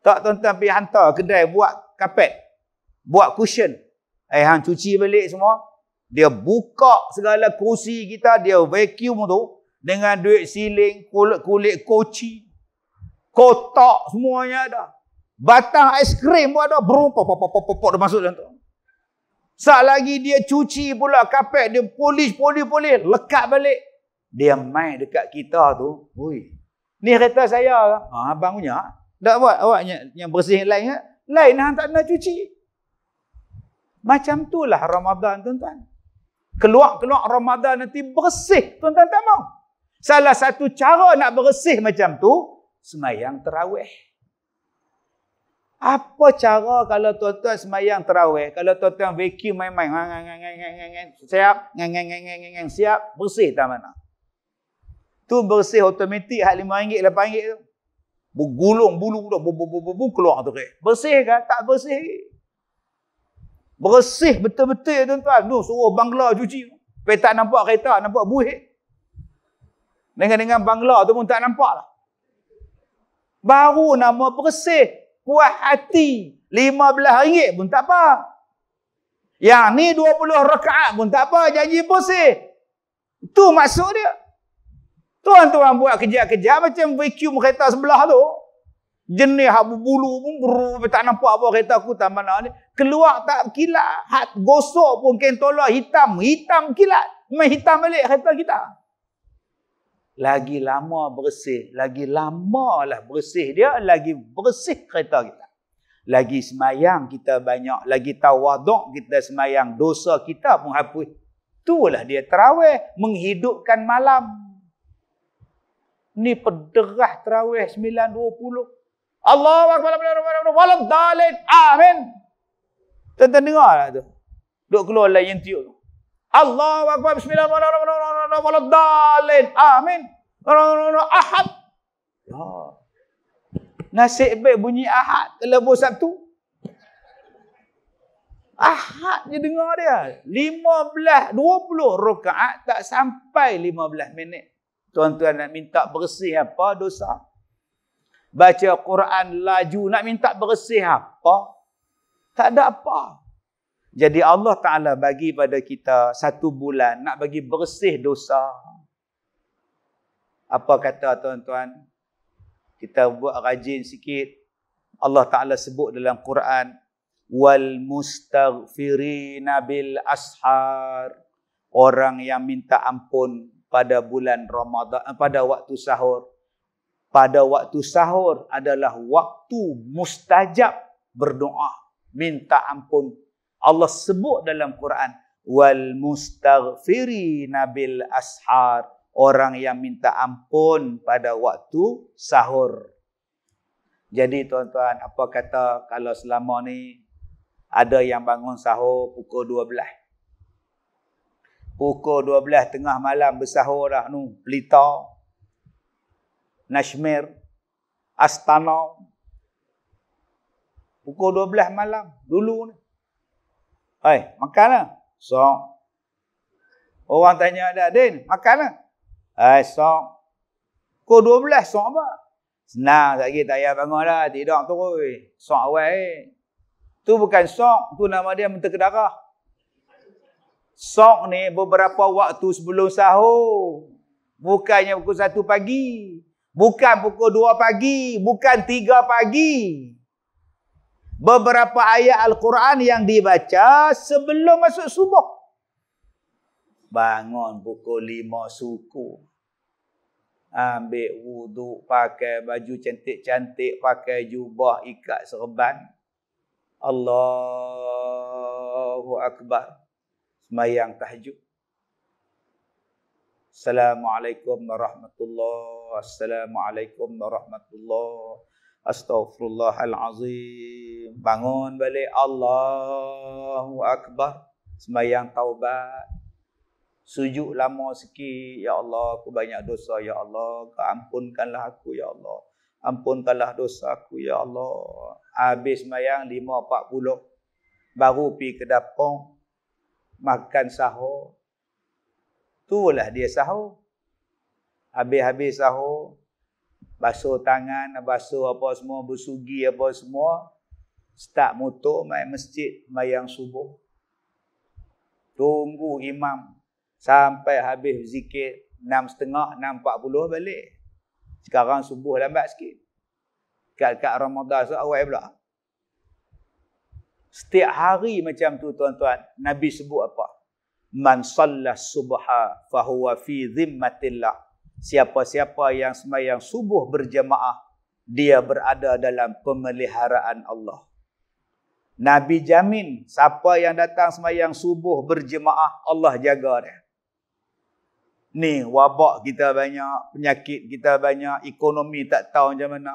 Tak tuan-tuan pergi hantar kedai buat kapet, buat cushion. Eh hang cuci balik semua, dia buka segala kerusi kita, dia vacuum tu dengan duit siling, kulit, kulit koci, kotak semuanya ada. Batang aiskrim pun ada berupa pop pop pop pop masuk dalam tu. Sat lagi dia cuci pula kapet dia polis polis polis, lekat balik. Dia main dekat kita tu. Hui. Ni kereta saya ke? Ha, abang punya. Tak buat awak yang, bersih yang lain ke? Lain hang lah, tak nak cuci. Macam itulah Ramadan tuan-tuan keluar-keluar Ramadan nanti bersih. Tuan-tuan tak mau. Salah satu cara nak bersih macam tu, semayang terawih. Apa cara kalau tuan-tuan semayang terawih? Kalau tuan-tuan vacuum main-main. Siap. Siap. Bersih tak mana? Tu bersih otomatik hak lima ringgit, lapan ringgit tu. Bergulung bulu tu. Keluar tu. Bersih kan? Tak bersih. Bersih betul-betul ya tuan-tuan. Tu suruh bangla cuci. Petak nampak kereta, nampak buih. Dengan-dengan bangla tu pun tak nampak lah. Baru nama bersih. Puas hati. RM15 pun tak apa. Yang ni 20 rakaat pun tak apa. Janji bersih. Itu maksud dia. Tuan-tuan buat kerja-kerja macam vacuum kereta sebelah tu. Jenis habu bulu pun beru, tak nampak apa kereta aku tak mana ni. Keluar tak kilat. Hat gosok pun kentola hitam. Hitam kilat. Memang hitam balik kereta kita. Lagi lama bersih. Lagi lama lah bersih dia. Lagi bersih kereta kita. Lagi semayang kita banyak. Lagi tawaduk kita semayang. Dosa kita pun hapus. Itulah dia terawih. Menghidupkan malam. Ni pederah terawih 9.20. Allah wakbar amin. Tuan-tuan dengar lah tu. Duk keluar lain yang tiup tu. Allah wakbar bismillahirrahmanirrahim waladhalin amin. Ahad. Ya. Nasib baik bunyi ahad telah Sabtu. Ahad je dengar dia. 15, 20 rokaat tak sampai 15 minit. Tuan-tuan nak minta bersih apa dosa baca Quran laju nak minta bersih apa tak ada apa jadi Allah Ta'ala bagi pada kita satu bulan nak bagi bersih dosa. Apa kata tuan-tuan? Kita buat rajin sikit. Allah Ta'ala sebut dalam Quran. Wal mustaghfirina bil ashar. Orang yang minta ampun pada bulan Ramadan, pada waktu sahur pada waktu sahur adalah waktu mustajab berdoa minta ampun Allah sebut dalam Quran wal mustaghfiri nabil ashar orang yang minta ampun pada waktu sahur jadi tuan-tuan apa kata kalau selama ni ada yang bangun sahur pukul 12 pukul 12 tengah malam bersahur dah nu pelita Nashmir, Astana. Pukul 12 malam. Dulu ni. Hei, makanlah. So. Orang tanya ada Din, makanlah. Hei, so. Pukul 12, so apa? Senang sekali tak payah bangun dah. Tidak tu. So awal eh. Tu bukan sok, tu nama dia mentega darah. Sok ni beberapa waktu sebelum sahur. Bukannya pukul satu pagi. Bukan pukul 2 pagi, bukan 3 pagi. Beberapa ayat Al-Quran yang dibaca sebelum masuk subuh. Bangun pukul 5 suku. Ambil wuduk, pakai baju cantik-cantik, pakai jubah, ikat serban. Allahu Akbar. Semayang tahajud. Assalamualaikum warahmatullahi Assalamualaikum warahmatullahi Astaghfirullahalazim. Bangun balik Allahu akbar. Semayang taubat. Sujud lama sikit. Ya Allah, aku banyak dosa. Ya Allah, kau ampunkanlah aku. Ya Allah. Ampunkanlah dosa aku. Ya Allah. Habis semayang lima 5.40. Baru pergi ke dapur. Makan sahur. Turulah dia sahur. Habis-habis sahur. Basuh tangan, basuh apa semua, bersugi apa semua. Start motor, main masjid, mayang subuh. Tunggu imam sampai habis zikir 6.30, 6.40 balik. Sekarang subuh lambat sikit. Kat-kat Ramadhan tu awal pula. Setiap hari macam tu tuan-tuan, Nabi sebut apa? man salla subha fahuwa fi zimmatillah siapa-siapa yang semayang subuh berjemaah dia berada dalam pemeliharaan Allah Nabi jamin siapa yang datang semayang subuh berjemaah Allah jaga dia ni wabak kita banyak penyakit kita banyak ekonomi tak tahu macam mana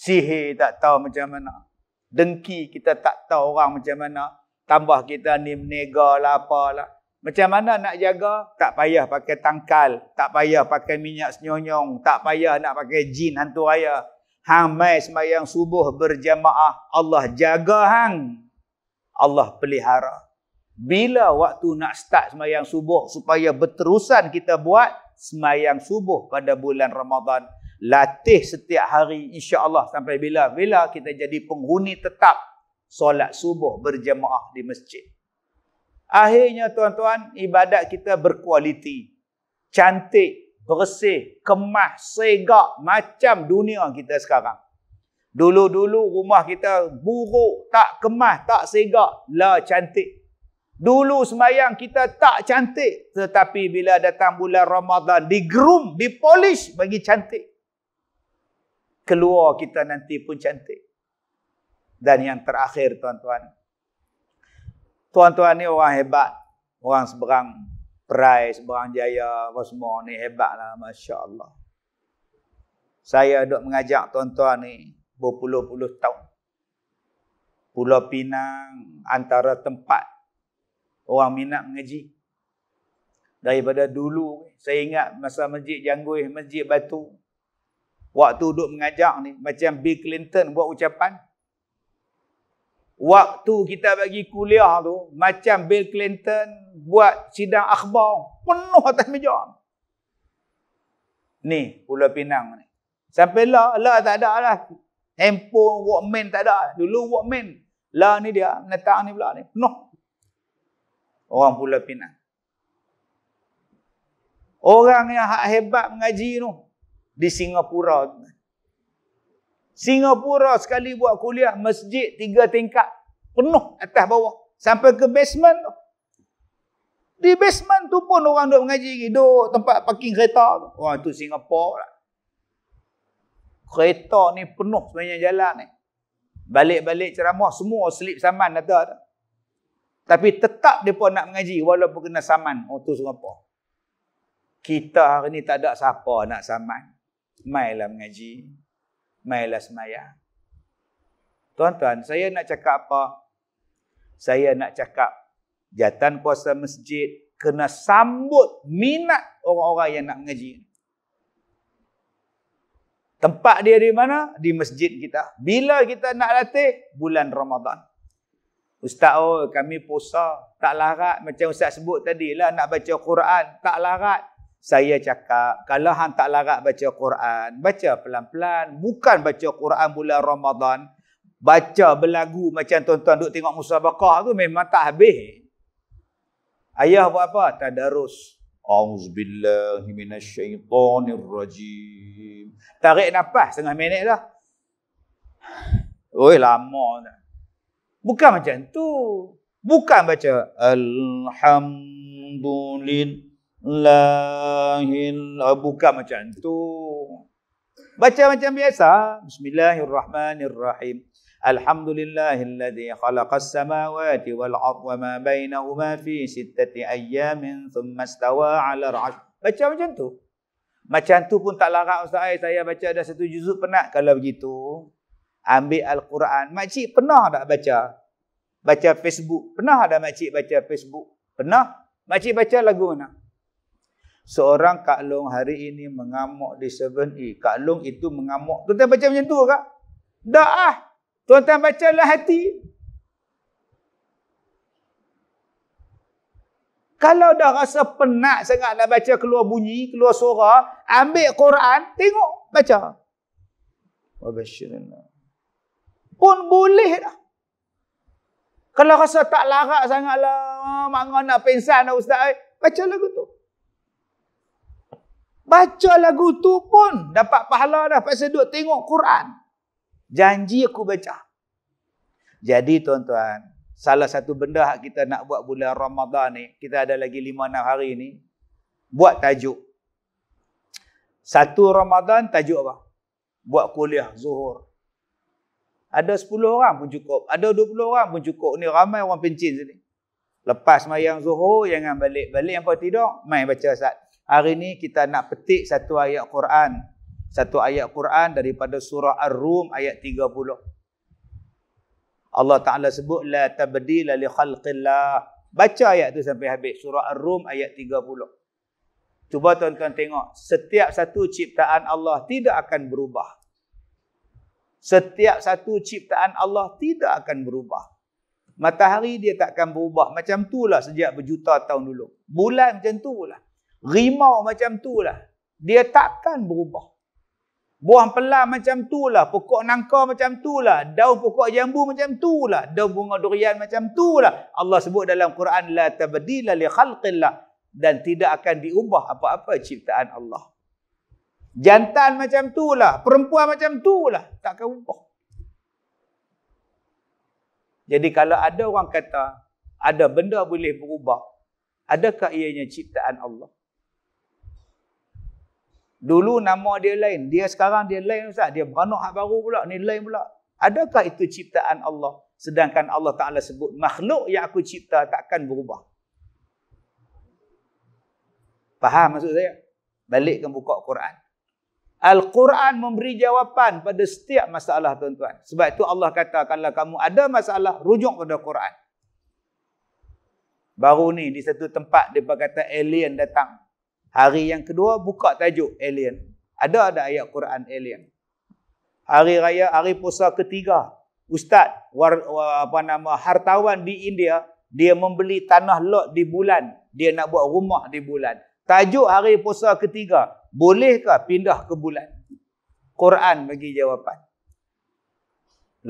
sihir tak tahu macam mana dengki kita tak tahu orang macam mana tambah kita ni menega lah apalah. Macam mana nak jaga? Tak payah pakai tangkal. Tak payah pakai minyak senyonyong. Tak payah nak pakai jin hantu raya. Hang mai semayang subuh berjamaah. Allah jaga hang. Allah pelihara. Bila waktu nak start semayang subuh supaya berterusan kita buat semayang subuh pada bulan Ramadan. Latih setiap hari insya Allah sampai bila. Bila kita jadi penghuni tetap solat subuh berjemaah di masjid. Akhirnya tuan-tuan, ibadat kita berkualiti. Cantik, bersih, kemah, segak macam dunia kita sekarang. Dulu-dulu rumah kita buruk, tak kemah, tak segak, la cantik. Dulu semayang kita tak cantik. Tetapi bila datang bulan Ramadan, digroom, dipolish bagi cantik. Keluar kita nanti pun cantik. Dan yang terakhir tuan-tuan. Tuan-tuan ni orang hebat. Orang seberang perai, seberang jaya, apa semua ni hebat lah. Masya Allah. Saya duduk mengajak tuan-tuan ni berpuluh-puluh tahun. Pulau Pinang antara tempat orang minat mengaji. Daripada dulu, saya ingat masa masjid Janggui, masjid Batu. Waktu duduk mengajak ni, macam Bill Clinton buat ucapan. Waktu kita bagi kuliah tu macam Bill Clinton buat sidang akhbar penuh atas meja. Ni Pulau Pinang ni. Sampai la la tak ada lah. Handphone, walkman tak ada. Dulu walkman. la ni dia, netang ni pula ni. Penuh. Orang Pulau Pinang. Orang yang hebat mengaji tu. Di Singapura tu. Singapura sekali buat kuliah masjid tiga tingkat penuh atas bawah sampai ke basement tu. Di basement tu pun orang duk mengaji lagi, duk tempat parking kereta tu. Orang tu Singapura lah. Kereta ni penuh sepanjang jalan ni. Balik-balik ceramah semua selip saman kata tu. Tapi tetap dia pun nak mengaji walaupun kena saman oh tu Singapura. Kita hari ni tak ada siapa nak saman. mainlah mengaji mailah semayang. Tuan-tuan, saya nak cakap apa? Saya nak cakap jatan kuasa masjid kena sambut minat orang-orang yang nak mengaji. Tempat dia di mana? Di masjid kita. Bila kita nak latih? Bulan Ramadan. Ustaz, oh, kami puasa. Tak larat. Macam Ustaz sebut tadi lah. Nak baca Quran. Tak larat saya cakap kalau hang tak larat baca Quran, baca pelan-pelan, bukan baca Quran bulan Ramadan, baca berlagu macam tuan-tuan duk tengok musabaqah tu memang tak habis. Ayah buat apa? Tadarus. Auzubillahi minasyaitonirrajim. Tarik nafas setengah minit dah. Oh lama dah. Bukan macam tu. Bukan baca alhamdulillah lahil buka macam tu baca macam biasa bismillahirrahmanirrahim alhamdulillahilladzi khalaqas samawati wal ardha wama bainahuma fi sittati ayyamin thumma istawa 'ala al-'arsy baca macam tu macam tu pun tak larat ustaz saya saya baca dah satu juzuk penat kalau begitu ambil al-Quran makcik pernah tak baca baca Facebook pernah ada makcik baca Facebook pernah makcik baca lagu mana seorang Kak Long hari ini mengamuk di 7E. Kak Long itu mengamuk. Tuan-tuan baca macam tu kak? Tak ah. Tuan-tuan baca lah hati. Kalau dah rasa penat sangat nak baca keluar bunyi, keluar suara, ambil Quran, tengok, baca. Wabashirullah. Pun boleh dah. Kalau rasa tak larat sangat lah, mak nak pensan lah ustaz, baca lagu tu. Baca lagu tu pun dapat pahala dah pasal duduk tengok Quran. Janji aku baca. Jadi tuan-tuan, salah satu benda hak kita nak buat bulan Ramadan ni, kita ada lagi 5-6 hari ni, buat tajuk. Satu Ramadan tajuk apa? Buat kuliah zuhur. Ada 10 orang pun cukup. Ada 20 orang pun cukup. Ni ramai orang pencin sini. Lepas mayang zuhur, jangan balik. Balik yang tidur, main baca saat Hari ini kita nak petik satu ayat Quran. Satu ayat Quran daripada surah Ar-Rum ayat 30. Allah Ta'ala sebut, La tabdila li khalqillah. Baca ayat tu sampai habis. Surah Ar-Rum ayat 30. Cuba tuan-tuan tengok. Setiap satu ciptaan Allah tidak akan berubah. Setiap satu ciptaan Allah tidak akan berubah. Matahari dia takkan berubah. Macam itulah sejak berjuta tahun dulu. Bulan macam itulah. Rimau macam tu lah. Dia takkan berubah. Buah pelang macam tu lah. Pokok nangka macam tu lah. Daun pokok jambu macam tu lah. Daun bunga durian macam tu lah. Allah sebut dalam Quran, La tabadila li khalqillah. Dan tidak akan diubah apa-apa ciptaan Allah. Jantan macam tu lah. Perempuan macam tu lah. Takkan ubah. Jadi kalau ada orang kata, ada benda boleh berubah, adakah ianya ciptaan Allah? Dulu nama dia lain. Dia sekarang dia lain Ustaz. Dia beranak hak baru pula. Ni lain pula. Adakah itu ciptaan Allah? Sedangkan Allah Ta'ala sebut, makhluk yang aku cipta takkan berubah. Faham maksud saya? Balikkan buka Quran. Al-Quran memberi jawapan pada setiap masalah tuan-tuan. Sebab itu Allah kata, kalau kamu ada masalah, rujuk pada Quran. Baru ni di satu tempat dia berkata alien datang. Hari yang kedua buka tajuk alien. Ada ada ayat Quran alien. Hari raya hari puasa ketiga. Ustaz war, war, apa nama hartawan di India dia membeli tanah lot di bulan, dia nak buat rumah di bulan. Tajuk hari puasa ketiga, bolehkah pindah ke bulan? Quran bagi jawapan.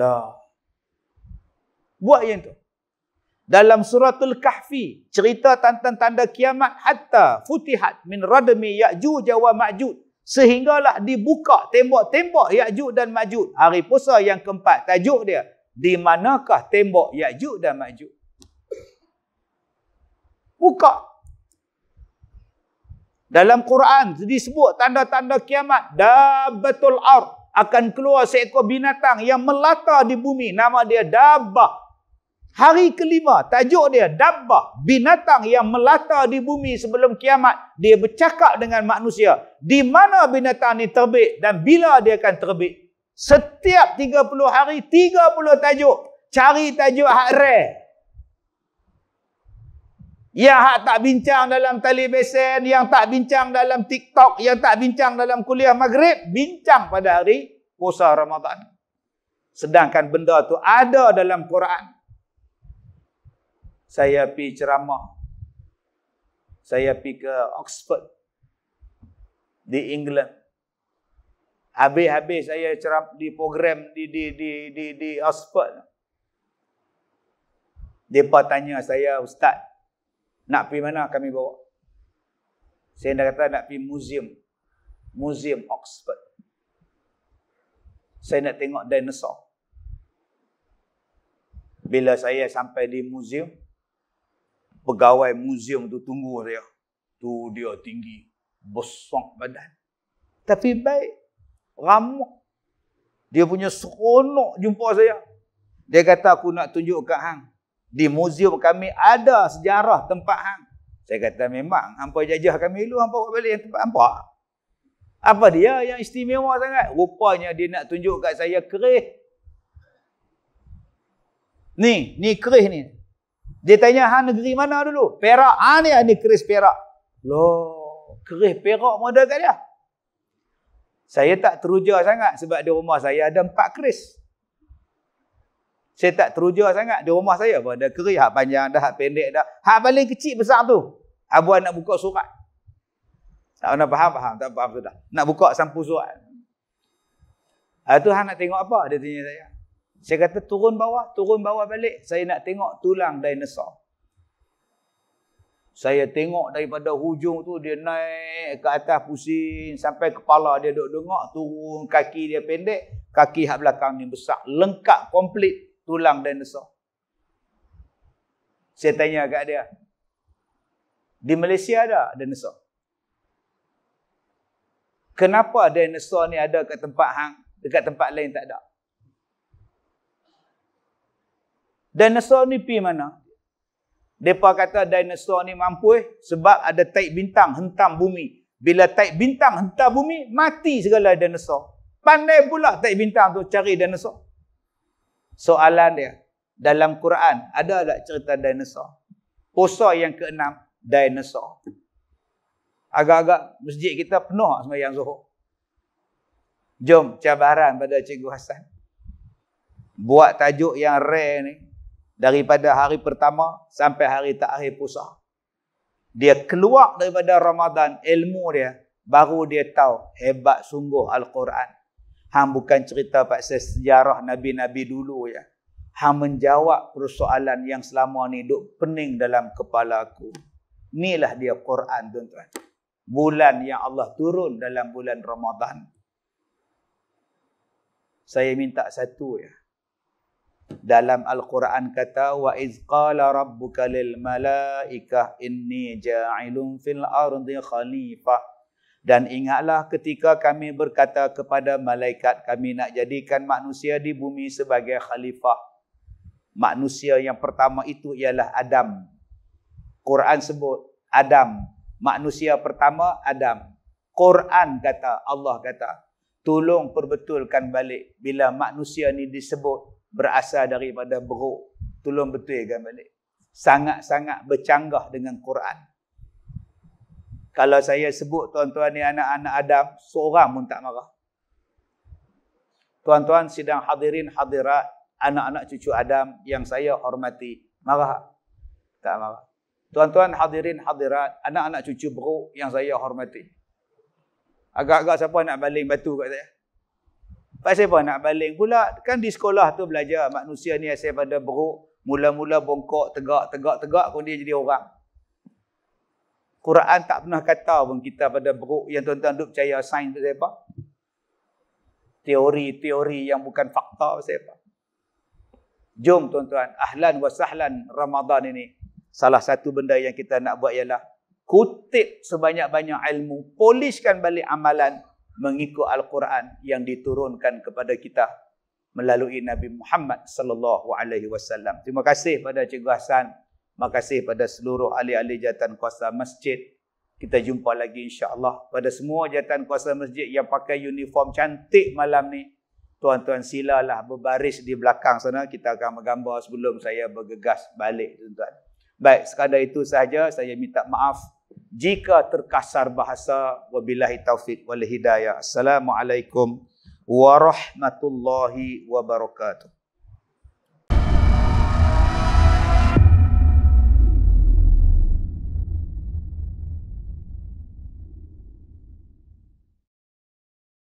Lah. Buat yang tu dalam suratul kahfi cerita tentang tanda kiamat hatta futihat min radmi ya'juj wa majud sehinggalah dibuka tembok-tembok ya'juj dan majud hari puasa yang keempat tajuk dia di manakah tembok ya'juj dan majud buka dalam Quran disebut tanda-tanda kiamat dabatul ar akan keluar seekor binatang yang melata di bumi nama dia dabah Hari kelima, tajuk dia Dabbah, binatang yang melata di bumi sebelum kiamat. Dia bercakap dengan manusia. Di mana binatang ini terbit dan bila dia akan terbit. Setiap 30 hari, 30 tajuk. Cari tajuk hak rare. Yang hak tak bincang dalam tali besen, yang tak bincang dalam TikTok, yang tak bincang dalam kuliah maghrib, bincang pada hari puasa Ramadan. Sedangkan benda tu ada dalam Quran saya pi ceramah saya pi ke Oxford di England habis-habis saya ceram di program di di di di di Oxford depa tanya saya ustaz nak pi mana kami bawa saya dah kata nak pi museum museum Oxford saya nak tengok dinosaur bila saya sampai di museum pegawai muzium tu tunggu dia. Tu dia tinggi, besar badan. Tapi baik, ramah. Dia punya seronok jumpa saya. Dia kata aku nak tunjuk ke hang. Di muzium kami ada sejarah tempat hang. Saya kata memang hangpa jajah kami dulu hangpa buat balik yang tempat hangpa. Apa dia yang istimewa sangat? Rupanya dia nak tunjuk kat saya kerih. Ni, ni kerih ni. Dia tanya, ha negeri mana dulu? Perak. Ha ni, ha, keris perak. Loh, keris perak pun ada kat dia. Saya tak teruja sangat sebab di rumah saya ada empat keris. Saya tak teruja sangat di rumah saya pun ada keris. Hak panjang dah, hak pendek dah. Hak paling kecil besar tu. Abuan nak buka surat. Tak pernah faham, faham. Tak faham sudah. Nak buka sampu surat. Itu tu nak tengok apa? Dia tanya saya. Saya kata turun bawah, turun bawah balik. Saya nak tengok tulang dinosaur. Saya tengok daripada hujung tu dia naik ke atas pusing sampai kepala dia duduk dengok. turun kaki dia pendek, kaki hak belakang ni besar, lengkap komplit tulang dinosaur. Saya tanya kat dia. Di Malaysia ada dinosaur? Kenapa dinosaur ni ada kat tempat hang, dekat tempat lain tak ada? Dinosaur ni pergi mana? Mereka kata dinosaur ni mampu eh, sebab ada taik bintang hentam bumi. Bila taik bintang hentam bumi, mati segala dinosaur. Pandai pula taik bintang tu cari dinosaur. Soalan dia, dalam Quran ada tak cerita dinosaur? Posa yang keenam, dinosaur. Agak-agak masjid kita penuh semayang zuhur. Jom cabaran pada Cikgu Hasan. Buat tajuk yang rare ni, daripada hari pertama sampai hari terakhir puasa, Dia keluar daripada Ramadan, ilmu dia, baru dia tahu hebat sungguh Al-Quran. Hang bukan cerita pasal sejarah Nabi-Nabi dulu ya. Hang menjawab persoalan yang selama ni duk pening dalam kepala aku. Inilah dia Quran tuan-tuan. Bulan yang Allah turun dalam bulan Ramadan. Saya minta satu ya. Dalam Al-Quran kata wa iz qala rabbuka lil malaikah inni ja'ilun fil ardi khalifah dan ingatlah ketika kami berkata kepada malaikat kami nak jadikan manusia di bumi sebagai khalifah manusia yang pertama itu ialah Adam Quran sebut Adam manusia pertama Adam Quran kata Allah kata tolong perbetulkan balik bila manusia ni disebut berasal daripada beruk. Tolong betul kan balik. Sangat-sangat bercanggah dengan Quran. Kalau saya sebut tuan-tuan ni anak-anak Adam, seorang pun tak marah. Tuan-tuan sedang hadirin hadirat, anak-anak cucu Adam yang saya hormati, marah tak marah. Tuan-tuan hadirin hadirat, anak-anak cucu beruk yang saya hormati. Agak-agak siapa nak baling batu kat saya? Pak saya pun nak baling pula. Kan di sekolah tu belajar manusia ni asal pada beruk. Mula-mula bongkok, tegak, tegak, tegak. dia jadi orang. Quran tak pernah kata pun kita pada beruk yang tuan-tuan duk percaya sains tu siapa. Teori-teori yang bukan fakta apa? Jom tuan-tuan, ahlan wa sahlan Ramadan ini. Salah satu benda yang kita nak buat ialah kutip sebanyak-banyak ilmu, poliskan balik amalan, mengikut al-Quran yang diturunkan kepada kita melalui Nabi Muhammad sallallahu alaihi wasallam. Terima kasih pada Cikgu Hasan, terima kasih pada seluruh ahli-ahli jawatan kuasa masjid. Kita jumpa lagi insya-Allah pada semua jawatan kuasa masjid yang pakai uniform cantik malam ni. Tuan-tuan silalah berbaris di belakang sana kita akan menggambar sebelum saya bergegas balik tuan-tuan. Baik, sekadar itu sahaja saya minta maaf jika terkasar bahasa wabillahi taufik wal hidayah assalamualaikum warahmatullahi wabarakatuh